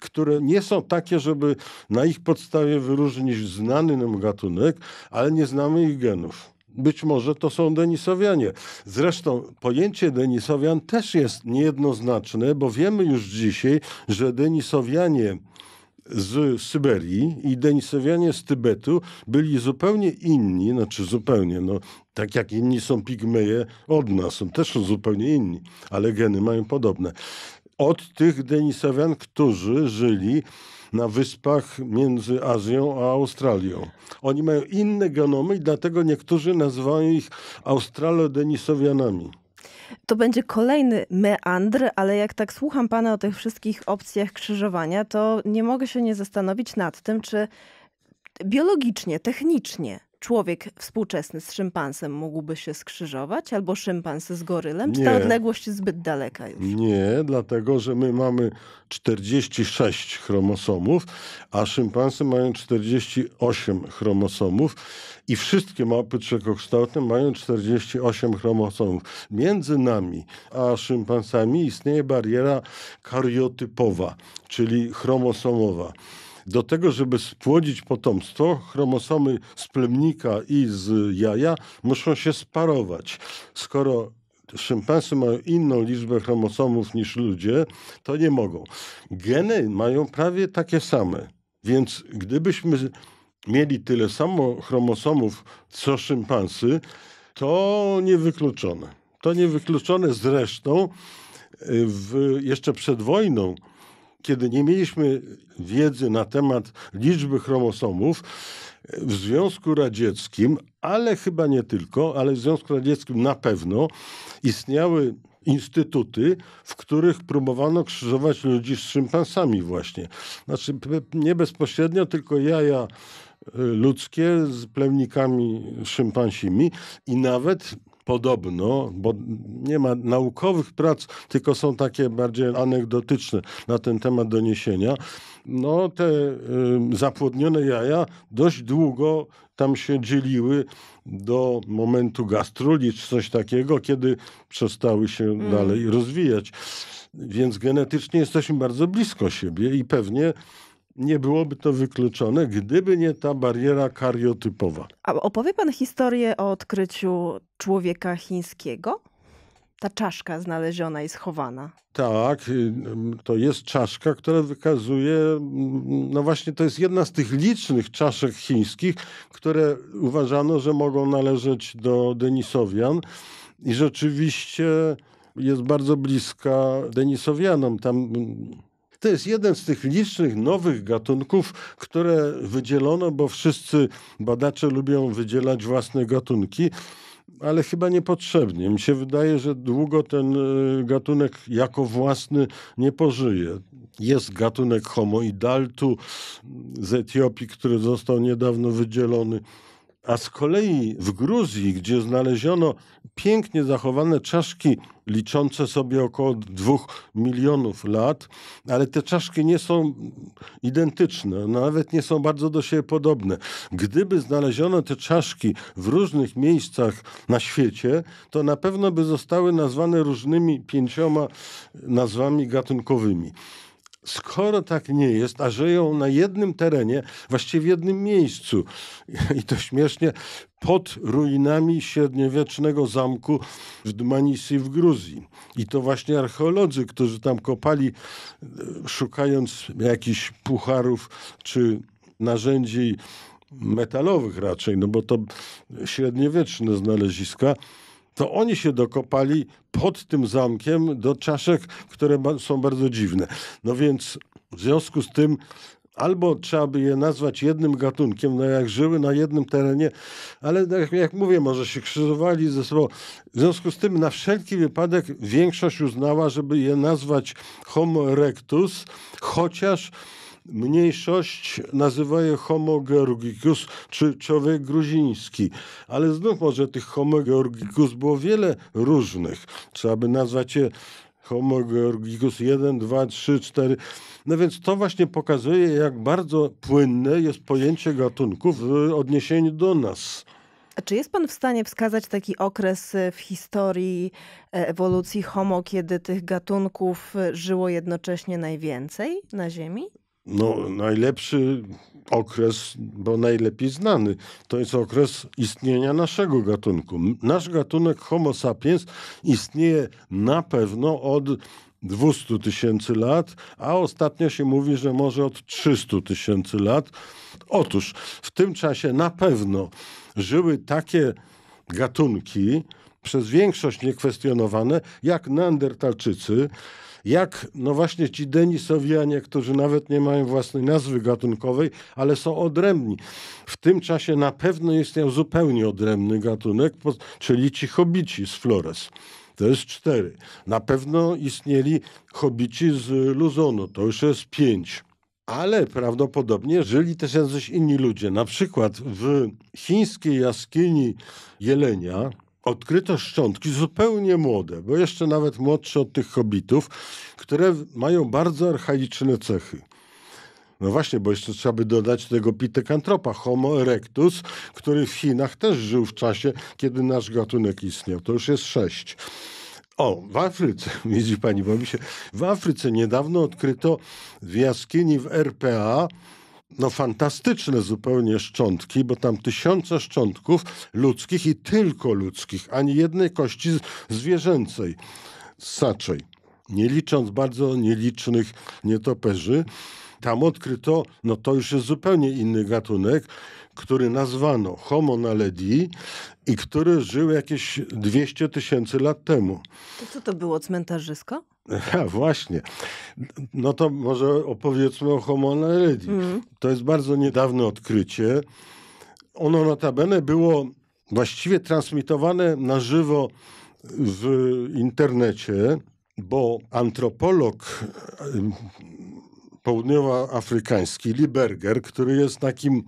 [SPEAKER 1] które nie są takie, żeby na ich podstawie wyróżnić znany nam gatunek, ale nie znamy ich genów być może to są Denisowianie. Zresztą pojęcie Denisowian też jest niejednoznaczne, bo wiemy już dzisiaj, że Denisowianie z Syberii i Denisowianie z Tybetu byli zupełnie inni, znaczy zupełnie, no, tak jak inni są pigmeje od nas, są też zupełnie inni, ale geny mają podobne. Od tych Denisowian, którzy żyli na wyspach między Azją a Australią. Oni mają inne genomy i dlatego niektórzy nazywają ich Australodenisowianami.
[SPEAKER 2] To będzie kolejny meandr, ale jak tak słucham Pana o tych wszystkich opcjach krzyżowania, to nie mogę się nie zastanowić nad tym, czy biologicznie, technicznie człowiek współczesny z szympansem mógłby się skrzyżować, albo szympans z gorylem? Czy nie. ta odległość jest zbyt daleka już?
[SPEAKER 1] Nie, dlatego że my mamy 46 chromosomów, a szympansy mają 48 chromosomów i wszystkie małpy trzekokształtne mają 48 chromosomów. Między nami a szympansami istnieje bariera kariotypowa, czyli chromosomowa do tego, żeby spłodzić potomstwo, chromosomy z plemnika i z jaja muszą się sparować. Skoro szympansy mają inną liczbę chromosomów niż ludzie, to nie mogą. Geny mają prawie takie same. Więc gdybyśmy mieli tyle samo chromosomów co szympansy, to niewykluczone. To niewykluczone zresztą y, w, jeszcze przed wojną kiedy nie mieliśmy wiedzy na temat liczby chromosomów, w Związku Radzieckim, ale chyba nie tylko, ale w Związku Radzieckim na pewno istniały instytuty, w których próbowano krzyżować ludzi z szympansami właśnie. Znaczy nie bezpośrednio, tylko jaja e, ludzkie z plemnikami szympansimi i nawet podobno, bo nie ma naukowych prac, tylko są takie bardziej anegdotyczne na ten temat doniesienia, no te y, zapłodnione jaja dość długo tam się dzieliły do momentu gastruli czy coś takiego, kiedy przestały się mm. dalej rozwijać. Więc genetycznie jesteśmy bardzo blisko siebie i pewnie nie byłoby to wykluczone, gdyby nie ta bariera kariotypowa.
[SPEAKER 2] A opowie pan historię o odkryciu człowieka chińskiego? Ta czaszka znaleziona i schowana.
[SPEAKER 1] Tak, y, to jest czaszka, która wykazuje, no właśnie to jest jedna z tych licznych czaszek chińskich, które uważano, że mogą należeć do Denisowian. I rzeczywiście jest bardzo bliska Denisowianom. Tam to jest jeden z tych licznych nowych gatunków, które wydzielono, bo wszyscy badacze lubią wydzielać własne gatunki ale chyba niepotrzebnie. Mi się wydaje, że długo ten y, gatunek jako własny nie pożyje. Jest gatunek Homo idaltu z Etiopii, który został niedawno wydzielony. A z kolei w Gruzji, gdzie znaleziono pięknie zachowane czaszki liczące sobie około dwóch milionów lat, ale te czaszki nie są identyczne, nawet nie są bardzo do siebie podobne. Gdyby znaleziono te czaszki w różnych miejscach na świecie, to na pewno by zostały nazwane różnymi pięcioma nazwami gatunkowymi. Skoro tak nie jest, a żyją na jednym terenie, właściwie w jednym miejscu i to śmiesznie, pod ruinami średniowiecznego zamku w Dmanisy w Gruzji. I to właśnie archeolodzy, którzy tam kopali, szukając jakichś pucharów czy narzędzi metalowych raczej, no bo to średniowieczne znaleziska, to oni się dokopali pod tym zamkiem do czaszek, które są bardzo dziwne. No więc w związku z tym albo trzeba by je nazwać jednym gatunkiem, no jak żyły na jednym terenie, ale tak jak, mówię, może się krzyżowali ze sobą. W związku z tym na wszelki wypadek większość uznała, żeby je nazwać Homo erectus, chociaż Mniejszość nazywa je homo georgicus, czy człowiek gruziński. Ale znów może tych homo georgicus było wiele różnych. Trzeba by nazwać je Homo Georgicus 1, 2, 3, 4. No więc to właśnie pokazuje, jak bardzo płynne jest pojęcie gatunków w odniesieniu do nas.
[SPEAKER 2] A czy jest pan w stanie wskazać taki okres w historii e, ewolucji Homo, kiedy tych gatunków e, żyło jednocześnie najwięcej na Ziemi?
[SPEAKER 1] no, najlepszy okres, bo najlepiej znany, to jest okres istnienia naszego gatunku. Nasz gatunek Homo sapiens istnieje na pewno od 200 tysięcy lat, a ostatnio się mówi, że może od 300 tysięcy lat. Otóż w tym czasie na pewno żyły takie gatunki, przez większość niekwestionowane, jak Neandertalczycy, jak no właśnie ci Denisowianie, którzy nawet nie mają własnej nazwy gatunkowej, ale są odrębni. W tym czasie na pewno istniał zupełnie odrębny gatunek, czyli ci hobici z Flores. To jest cztery. Na pewno istnieli hobici z Luzonu, to już jest pięć. Ale prawdopodobnie żyli też jacyś inni ludzie. Na przykład w chińskiej jaskini Jelenia, odkryto szczątki zupełnie młode, bo jeszcze nawet młodsze od tych hobitów, które mają bardzo archaiczne cechy. No właśnie, bo jeszcze trzeba by dodać tego pitekantropa, Homo erectus, który w Chinach też żył w czasie, kiedy nasz gatunek istniał. To już jest sześć. O, w Afryce, widzi pani, bo mi się... W Afryce niedawno odkryto w jaskini w RPA no fantastyczne zupełnie szczątki, bo tam tysiące szczątków ludzkich i tylko ludzkich, ani jednej kości zwierzęcej, ssaczej. Nie licząc bardzo nielicznych nietoperzy, tam odkryto, no to już jest zupełnie inny gatunek, który nazwano Homo naledi i który żył jakieś 200 tysięcy lat temu.
[SPEAKER 2] To co to było, cmentarzysko?
[SPEAKER 1] A właśnie. No to może opowiedzmy o Homo naledi. Mm. To jest bardzo niedawne odkrycie. Ono notabene było właściwie transmitowane na żywo w internecie, bo antropolog południowoafrykański, Liberger, który jest takim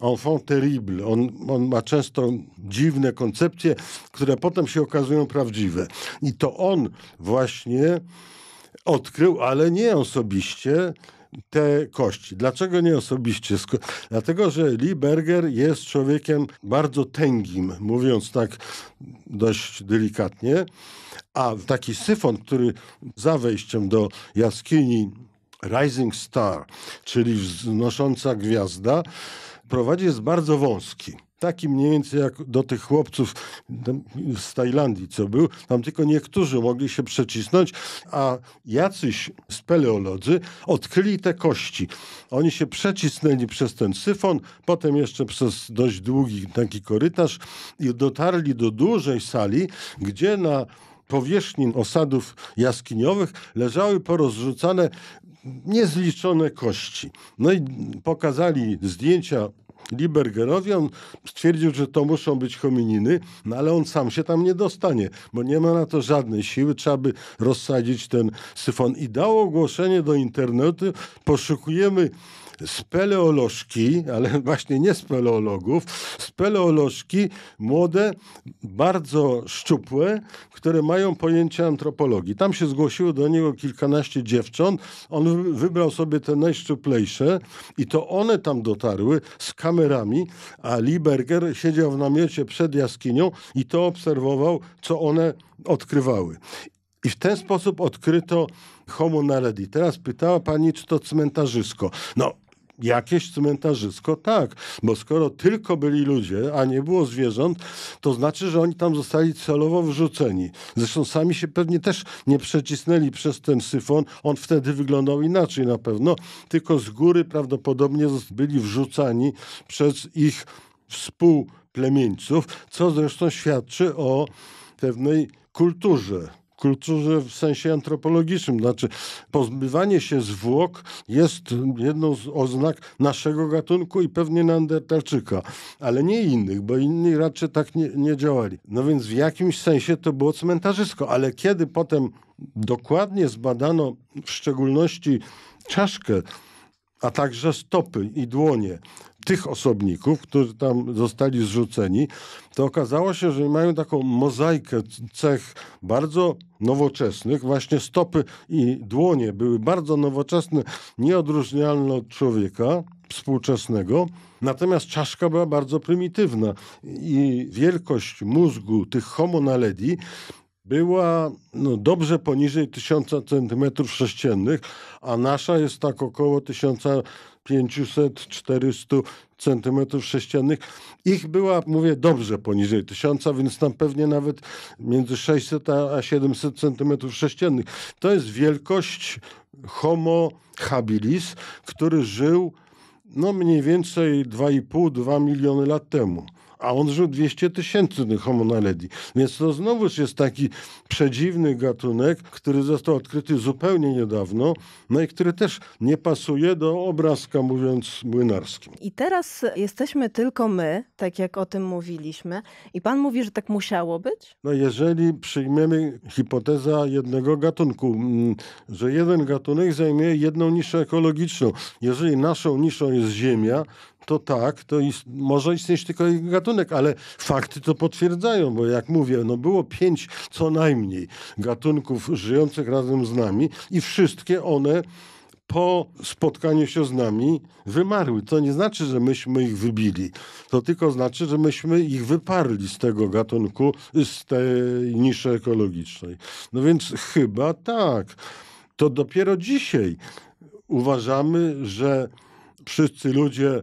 [SPEAKER 1] enfant terrible. On, on ma często dziwne koncepcje, które potem się okazują prawdziwe. I to on właśnie odkrył, ale nie osobiście, te kości. Dlaczego nie osobiście? Dlatego, że Lee Berger jest człowiekiem bardzo tęgim, mówiąc tak dość delikatnie, a taki syfon, który za wejściem do jaskini Rising Star, czyli wznosząca gwiazda, prowadzi jest bardzo wąski. Taki mniej więcej jak do tych chłopców z Tajlandii, co był. Tam tylko niektórzy mogli się przecisnąć, a jacyś speleolodzy odkryli te kości. Oni się przecisnęli przez ten syfon, potem jeszcze przez dość długi taki korytarz i dotarli do dużej sali, gdzie na powierzchni osadów jaskiniowych leżały porozrzucane niezliczone kości. No i pokazali zdjęcia Libergerowi, on stwierdził, że to muszą być homininy, no ale on sam się tam nie dostanie, bo nie ma na to żadnej siły, trzeba by rozsadzić ten syfon. I dało ogłoszenie do internetu, poszukujemy speleolożki, ale właśnie nie speleologów, speleolożki młode, bardzo szczupłe, które mają pojęcie antropologii. Tam się zgłosiło do niego kilkanaście dziewcząt. On wybrał sobie te najszczuplejsze i to one tam dotarły z kamerami, a Lieberger siedział w namiocie przed jaskinią i to obserwował, co one odkrywały. I w ten sposób odkryto Homo naledi. Teraz pytała pani, czy to cmentarzysko. No, Jakieś cmentarzysko, tak, bo skoro tylko byli ludzie, a nie było zwierząt, to znaczy, że oni tam zostali celowo wrzuceni. Zresztą sami się pewnie też nie przecisnęli przez ten syfon, on wtedy wyglądał inaczej na pewno, tylko z góry prawdopodobnie byli wrzucani przez ich współplemieńców, co zresztą świadczy o pewnej kulturze kulturze w sensie antropologicznym. Znaczy, pozbywanie się zwłok jest jedną z oznak naszego gatunku i pewnie Neandertalczyka, ale nie innych, bo inni raczej tak nie, nie działali. No więc w jakimś sensie to było cmentarzysko, ale kiedy potem dokładnie zbadano w szczególności czaszkę, a także stopy i dłonie, tych osobników, którzy tam zostali zrzuceni, to okazało się, że mają taką mozaikę cech bardzo nowoczesnych. Właśnie stopy i dłonie były bardzo nowoczesne, nieodróżnialne od człowieka współczesnego. Natomiast czaszka była bardzo prymitywna i wielkość mózgu tych homo naledii była no, dobrze poniżej 1000 cm sześciennych, a nasza jest tak około 1500-400 cm sześciennych. Ich była, mówię, dobrze poniżej 1000, więc tam pewnie nawet między 600 a 700 cm sześciennych. To jest wielkość homo habilis, który żył no mniej więcej 2,5-2 miliony lat temu a on żył 200 tysięcy Homo naledi. Więc to znowuż jest taki przedziwny gatunek, który został odkryty zupełnie niedawno, no i który też nie pasuje do obrazka, mówiąc młynarskim.
[SPEAKER 2] I teraz jesteśmy tylko my, tak jak o tym mówiliśmy. I pan mówi, że tak musiało być?
[SPEAKER 1] No jeżeli przyjmiemy hipotezę jednego gatunku, mm, że jeden gatunek zajmuje jedną niszę ekologiczną. Jeżeli naszą niszą jest Ziemia, to tak, to ist, może istnieć tylko ich gatunek, ale fakty to potwierdzają, bo jak mówię, no było pięć co najmniej gatunków żyjących razem z nami i wszystkie one po spotkaniu się z nami wymarły. To nie znaczy, że myśmy ich wybili. To tylko znaczy, że myśmy ich wyparli z tego gatunku, z tej niszy ekologicznej. No więc chyba tak. To dopiero dzisiaj uważamy, że wszyscy ludzie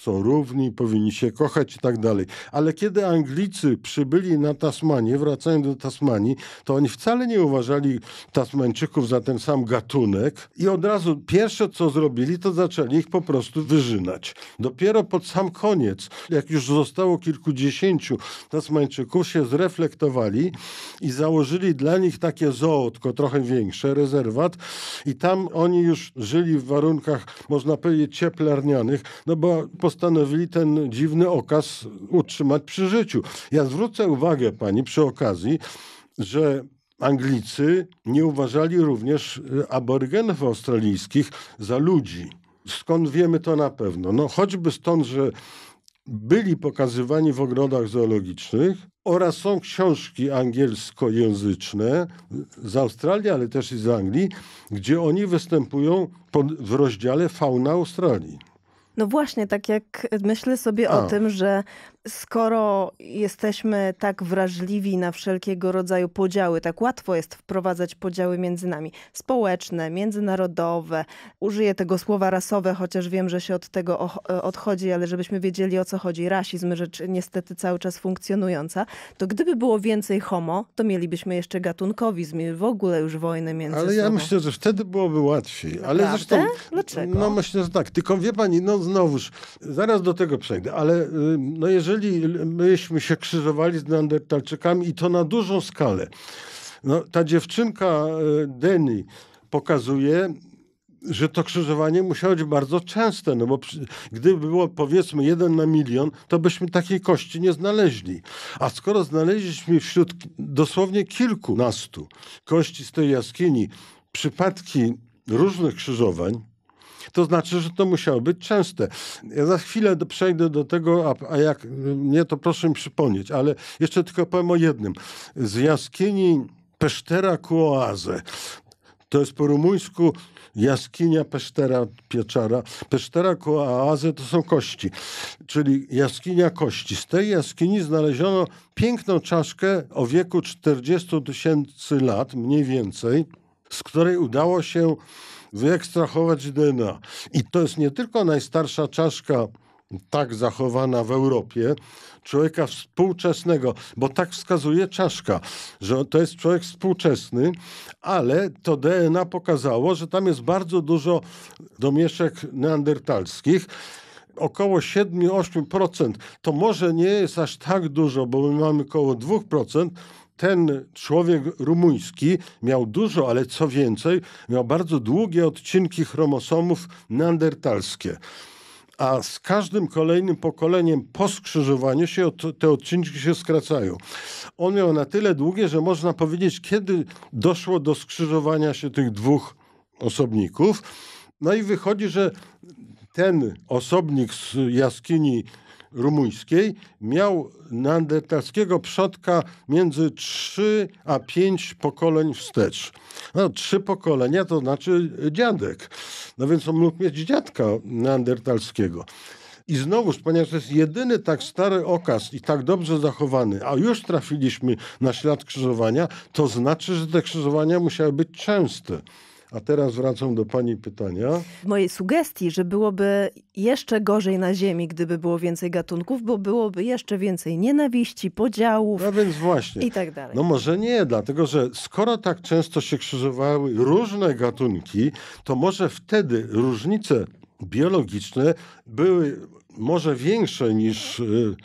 [SPEAKER 1] są równi, powinni się kochać i tak dalej. Ale kiedy Anglicy przybyli na Tasmanię, wracają do Tasmanii, to oni wcale nie uważali Tasmańczyków za ten sam gatunek i od razu pierwsze co zrobili, to zaczęli ich po prostu wyżynać. Dopiero pod sam koniec, jak już zostało kilkudziesięciu Tasmańczyków, się zreflektowali i założyli dla nich takie zoo, tylko trochę większe, rezerwat i tam oni już żyli w warunkach, można powiedzieć, cieplarnianych, no bo postanowili ten dziwny okaz utrzymać przy życiu. Ja zwrócę uwagę pani przy okazji, że Anglicy nie uważali również e, aborygenów australijskich za ludzi. Skąd wiemy to na pewno? No choćby stąd, że byli pokazywani w ogrodach zoologicznych oraz są książki angielskojęzyczne z Australii, ale też i z Anglii, gdzie oni występują pod, w rozdziale Fauna Australii.
[SPEAKER 2] No właśnie, tak jak myślę sobie o tym, że skoro jesteśmy tak wrażliwi na wszelkiego rodzaju podziały, tak łatwo jest wprowadzać podziały między nami społeczne, międzynarodowe. Użyję tego słowa rasowe, chociaż wiem, że się od tego e, odchodzi, ale żebyśmy wiedzieli o co chodzi. Rasizm, rzecz niestety cały czas funkcjonująca. To gdyby było więcej homo, to mielibyśmy jeszcze gatunkowizm i w ogóle już wojnę między Ale ja sobą. myślę,
[SPEAKER 1] że wtedy byłoby łatwiej. Naprawdę? Ale zresztą. Dlaczego? No myślę, że tak. Tylko wie pani, no znowuż, zaraz do tego przejdę, ale y, no jeżeli krzyżyli, myśmy się krzyżowali z Neandertalczykami i to na dużą skalę. No, ta dziewczynka e, Deni pokazuje, że to krzyżowanie musiało być bardzo częste, no bo przy, gdyby było powiedzmy jeden na milion, to byśmy takiej kości nie znaleźli. A skoro znaleźliśmy wśród dosłownie kilkunastu kości z tej jaskini przypadki różnych krzyżowań, to znaczy, że to musiało być częste. Ja za chwilę przejdę do tego, a, a, jak y, nie, to proszę mi przypomnieć, ale jeszcze tylko powiem o jednym. Z jaskini Pesztera ku Oazę. To jest po rumuńsku jaskinia Pesztera Pieczara. Pesztera ku Oazę to są kości, czyli jaskinia kości. Z tej jaskini znaleziono piękną czaszkę o wieku 40 tysięcy lat, mniej więcej, z której udało się wyekstrahować DNA. I to jest nie tylko najstarsza czaszka tak zachowana w Europie, człowieka współczesnego, bo tak wskazuje czaszka, że to jest człowiek współczesny, ale to DNA pokazało, że tam jest bardzo dużo domieszek neandertalskich. Około 7-8% to może nie jest aż tak dużo, bo my mamy około 2%, ten człowiek rumuński miał dużo, ale co więcej, miał bardzo długie odcinki chromosomów neandertalskie a z każdym kolejnym pokoleniem po skrzyżowaniu się te odcinki się skracają. On miał na tyle długie, że można powiedzieć, kiedy doszło do skrzyżowania się tych dwóch osobników. No i wychodzi, że ten osobnik z jaskini rumuńskiej miał neandertalskiego przodka między 3 a 5 pokoleń wstecz. No, trzy pokolenia to znaczy dziadek. No więc on mógł mieć dziadka neandertalskiego. I znowuż, ponieważ to jest jedyny tak stary okaz i tak dobrze zachowany, a już trafiliśmy na ślad krzyżowania, to znaczy, że te krzyżowania musiały być częste. A teraz wracam do pani pytania.
[SPEAKER 2] W mojej sugestii, że byłoby jeszcze gorzej na Ziemi,
[SPEAKER 1] gdyby było więcej gatunków, bo byłoby jeszcze więcej nienawiści, podziałów. No więc właśnie. I tak dalej. No może nie, dlatego że skoro tak często się krzyżowały różne gatunki, to może wtedy różnice biologiczne były może większe niż. Yy,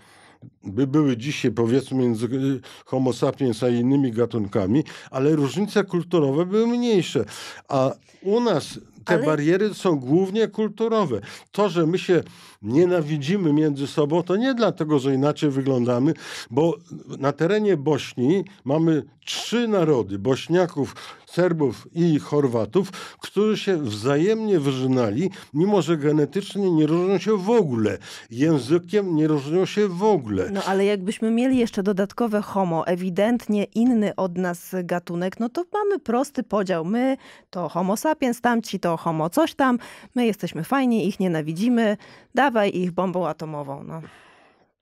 [SPEAKER 1] by były dzisiaj powiedzmy między y, homo sapiens a innymi gatunkami, ale różnice kulturowe były mniejsze. A u nas te ale... bariery są głównie kulturowe. To, że my się nienawidzimy między sobą, to nie dlatego, że inaczej wyglądamy, bo na terenie Bośni mamy trzy narody Bośniaków, Serbów i Chorwatów, którzy się wzajemnie wyżynali, mimo że genetycznie nie różnią się w ogóle. Językiem nie różnią się w ogóle. No
[SPEAKER 2] ale jakbyśmy mieli jeszcze dodatkowe homo, ewidentnie inny od nas gatunek, no to mamy prosty podział. My to homo sapiens, tamci to homo coś tam. My jesteśmy fajni, ich nienawidzimy. Dawaj ich bombą atomową. No.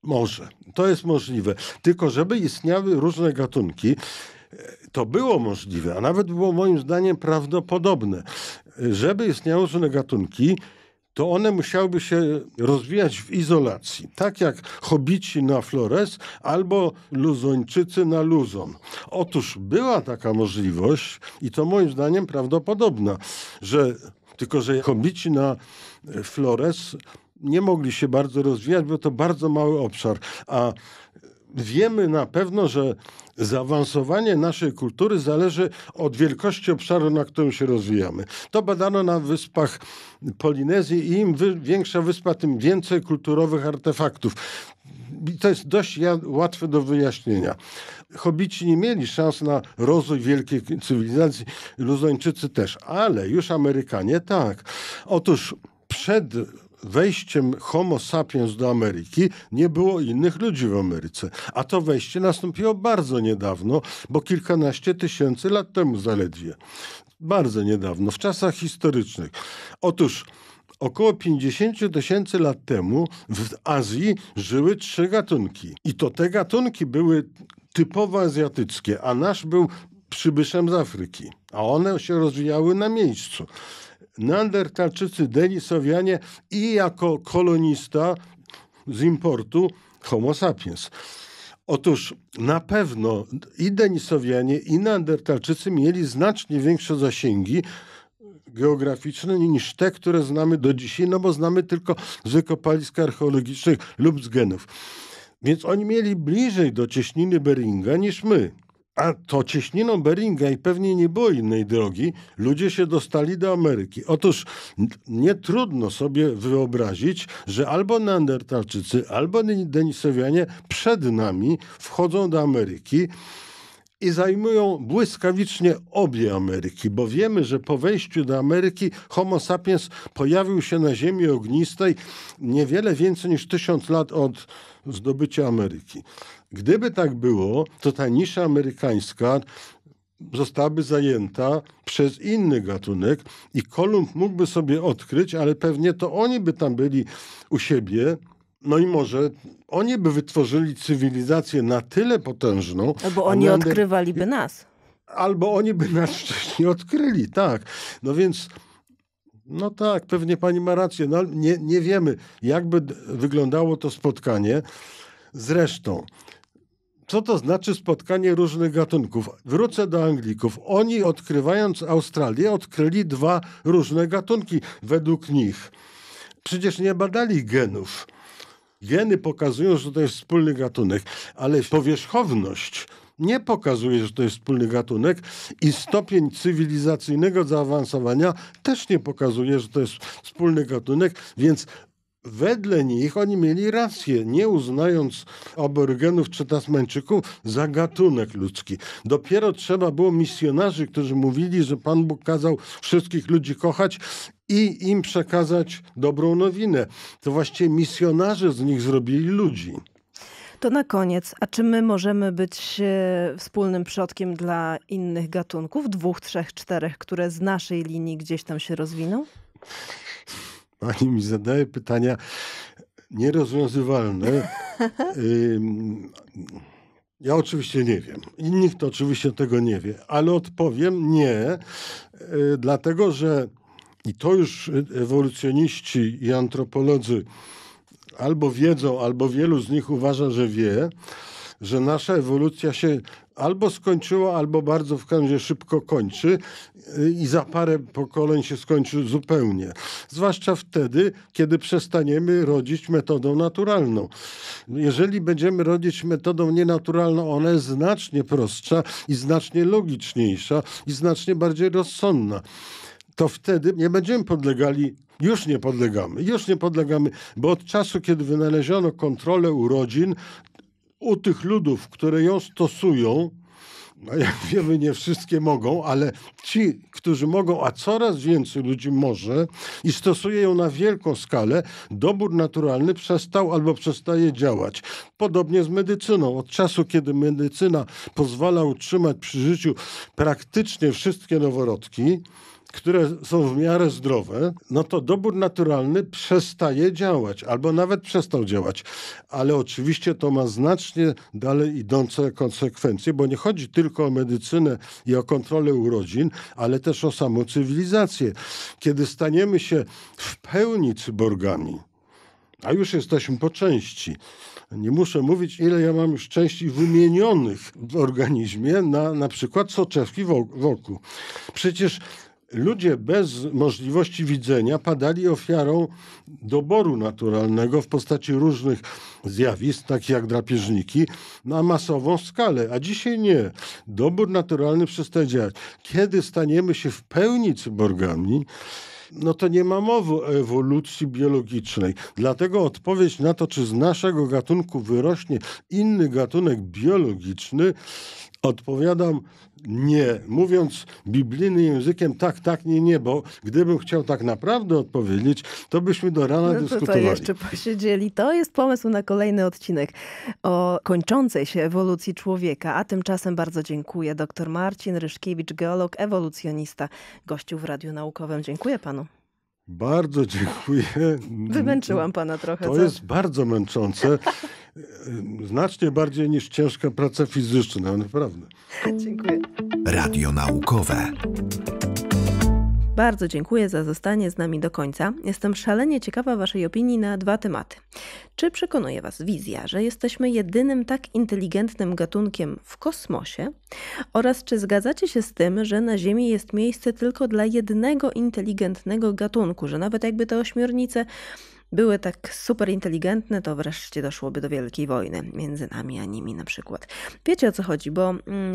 [SPEAKER 1] Może. To jest możliwe. Tylko, żeby istniały różne gatunki, to było możliwe, a nawet było moim zdaniem prawdopodobne, żeby istniały różne gatunki, to one musiałyby się rozwijać w izolacji. Tak jak hobici na Flores albo luzończycy na luzon. Otóż była taka możliwość i to moim zdaniem prawdopodobna, że tylko, że hobici na Flores nie mogli się bardzo rozwijać, bo to bardzo mały obszar, a wiemy na pewno, że Zaawansowanie naszej kultury zależy od wielkości obszaru, na którym się rozwijamy. To badano na wyspach Polinezji i im większa wyspa, tym więcej kulturowych artefaktów. to jest dość łatwe do wyjaśnienia. Hobici nie mieli szans na rozwój wielkiej cywilizacji, Luzończycy też, ale już Amerykanie tak. Otóż przed wejściem Homo sapiens do Ameryki nie było innych ludzi w Ameryce. A to wejście nastąpiło bardzo niedawno, bo kilkanaście tysięcy lat temu zaledwie. Bardzo niedawno, w czasach historycznych. Otóż około 50 tysięcy lat temu w Azji żyły trzy gatunki. I to te gatunki były typowo azjatyckie, a nasz był przybyszem z Afryki, a one się rozwijały na miejscu. Neandertalczycy, Denisowianie i jako kolonista z importu Homo sapiens. Otóż na pewno i Denisowianie, i Neandertalczycy mieli znacznie większe zasięgi geograficzne niż te, które znamy do dzisiaj, no bo znamy tylko z wykopalisk archeologicznych lub z genów. Więc oni mieli bliżej do cieśniny Beringa niż my. A to cieśniną Beringa i pewnie nie było innej drogi, ludzie się dostali do Ameryki. Otóż nie trudno sobie wyobrazić, że albo Neandertalczycy, albo Denisowianie przed nami wchodzą do Ameryki i zajmują błyskawicznie obie Ameryki, bo wiemy, że po wejściu do Ameryki Homo sapiens pojawił się na Ziemi ognistej niewiele więcej niż tysiąc lat od zdobycia Ameryki. Gdyby tak było, to ta nisza amerykańska zostałaby zajęta przez inny gatunek i Kolumb mógłby sobie odkryć, ale pewnie to oni by tam byli u siebie. No i może oni by wytworzyli cywilizację na tyle potężną. Albo oni neander... odkrywaliby nas. Albo oni by nas wcześniej odkryli, tak. No więc no tak, pewnie pani ma rację. No, nie, nie wiemy, jakby wyglądało to spotkanie. Zresztą, co to znaczy spotkanie różnych gatunków. Wrócę do Anglików. Oni odkrywając Australię odkryli dwa różne gatunki według nich. Przecież nie badali genów. Geny pokazują, że to jest wspólny gatunek, ale powierzchowność nie pokazuje, że to jest wspólny gatunek i stopień cywilizacyjnego zaawansowania też nie pokazuje, że to jest wspólny gatunek, więc wedle nich oni mieli rację, nie uznając aborygenów czy Tasmańczyków za gatunek ludzki. Dopiero trzeba było misjonarzy, którzy mówili, że Pan Bóg kazał wszystkich ludzi kochać i im przekazać dobrą nowinę. To właśnie misjonarze z nich zrobili ludzi.
[SPEAKER 2] To na koniec, a czy my możemy być e, wspólnym przodkiem dla innych gatunków, dwóch, trzech, czterech, które z naszej linii gdzieś tam się rozwiną?
[SPEAKER 1] Pani mi zadaje pytania nierozwiązywalne. Ja oczywiście nie wiem. I nikt oczywiście tego nie wie. Ale odpowiem nie, y, dlatego że i to już ewolucjoniści i antropolodzy albo wiedzą, albo wielu z nich uważa, że wie, że nasza ewolucja się albo skończyło, albo bardzo w każdym szybko kończy y, i za parę pokoleń się skończy zupełnie. Zwłaszcza wtedy, kiedy przestaniemy rodzić metodą naturalną. Jeżeli będziemy rodzić metodą nienaturalną, ona jest znacznie prostsza i znacznie logiczniejsza i znacznie bardziej rozsądna. To wtedy nie będziemy podlegali już nie podlegamy, już nie podlegamy, bo od czasu, kiedy wynaleziono kontrolę urodzin, u tych ludów, które ją stosują, no jak wiemy, nie wszystkie mogą, ale ci, którzy mogą, a coraz więcej ludzi może i stosuje ją na wielką skalę, dobór naturalny przestał albo przestaje działać. Podobnie z medycyną. Od czasu, kiedy medycyna pozwala utrzymać przy życiu praktycznie wszystkie noworodki, które są w miarę zdrowe, no to dobór naturalny przestaje działać, albo nawet przestał działać. Ale oczywiście to ma znacznie dalej idące konsekwencje, bo nie chodzi tylko o medycynę i o kontrolę urodzin, ale też o samą cywilizację. Kiedy staniemy się w pełni cyborgami, a już jesteśmy po części. Nie muszę mówić, ile ja mam już części wymienionych w organizmie na na przykład soczewki wokół. Przecież Ludzie bez możliwości widzenia padali ofiarą doboru naturalnego w postaci różnych zjawisk, takich jak drapieżniki, na masową skalę. A dzisiaj nie. Dobór naturalny przestaje działać. Kiedy staniemy się w pełni cyborgami, no to nie ma mowy o ewolucji biologicznej. Dlatego odpowiedź na to, czy z naszego gatunku wyrośnie inny gatunek biologiczny, odpowiadam nie, mówiąc biblijnym językiem tak, tak, nie, nie, bo gdybym chciał tak naprawdę odpowiedzieć, to byśmy do rana no dyskutowali. To jeszcze
[SPEAKER 2] posiedzieli. To jest pomysł na kolejny odcinek o kończącej się ewolucji człowieka, a tymczasem bardzo dziękuję. Dr Marcin Ryszkiewicz, geolog, ewolucjonista, gościu w Radiu Naukowym. Dziękuję panu.
[SPEAKER 1] Bardzo dziękuję. Wymęczyłam pana trochę. To co? jest bardzo męczące. E, znacznie bardziej niż ciężka praca fizyczna, naprawdę. Dziękuję. Radio naukowe.
[SPEAKER 2] Bardzo dziękuję za zostanie z nami do końca. Jestem szalenie ciekawa Waszej opinii na dwa tematy. Czy przekonuje Was wizja, że jesteśmy jedynym tak inteligentnym gatunkiem w kosmosie? Oraz czy zgadzacie się z tym, że na Ziemi jest miejsce tylko dla jednego inteligentnego gatunku, że nawet jakby te ośmiornice były tak super inteligentne, to wreszcie doszłoby do wielkiej wojny między nami a nimi na przykład. Wiecie o co chodzi, bo mm,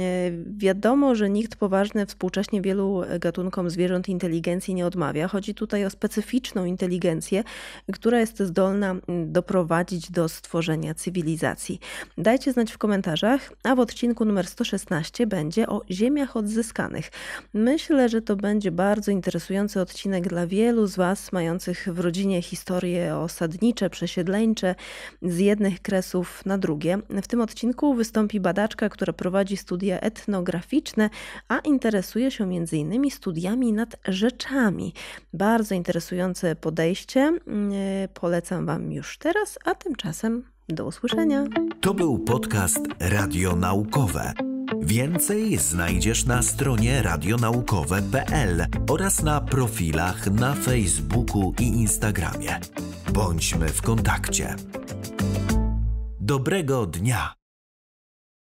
[SPEAKER 2] wiadomo, że nikt poważny współcześnie wielu gatunkom zwierząt inteligencji nie odmawia. Chodzi tutaj o specyficzną inteligencję, która jest zdolna mm, doprowadzić do stworzenia cywilizacji. Dajcie znać w komentarzach, a w odcinku numer 116 będzie o ziemiach odzyskanych. Myślę, że to będzie bardzo interesujący odcinek dla wielu z Was mających w rodzinie historię osadnicze, przesiedleńcze z jednych kresów na drugie. W tym odcinku wystąpi badaczka, która prowadzi studia etnograficzne, a interesuje się m.in. studiami nad rzeczami. Bardzo interesujące podejście. Mm, polecam Wam już teraz, a tymczasem do usłyszenia. To był podcast Radio Naukowe. Więcej znajdziesz na stronie radionaukowe.pl oraz na profilach na Facebooku i Instagramie. Bądźmy w kontakcie. Dobrego dnia!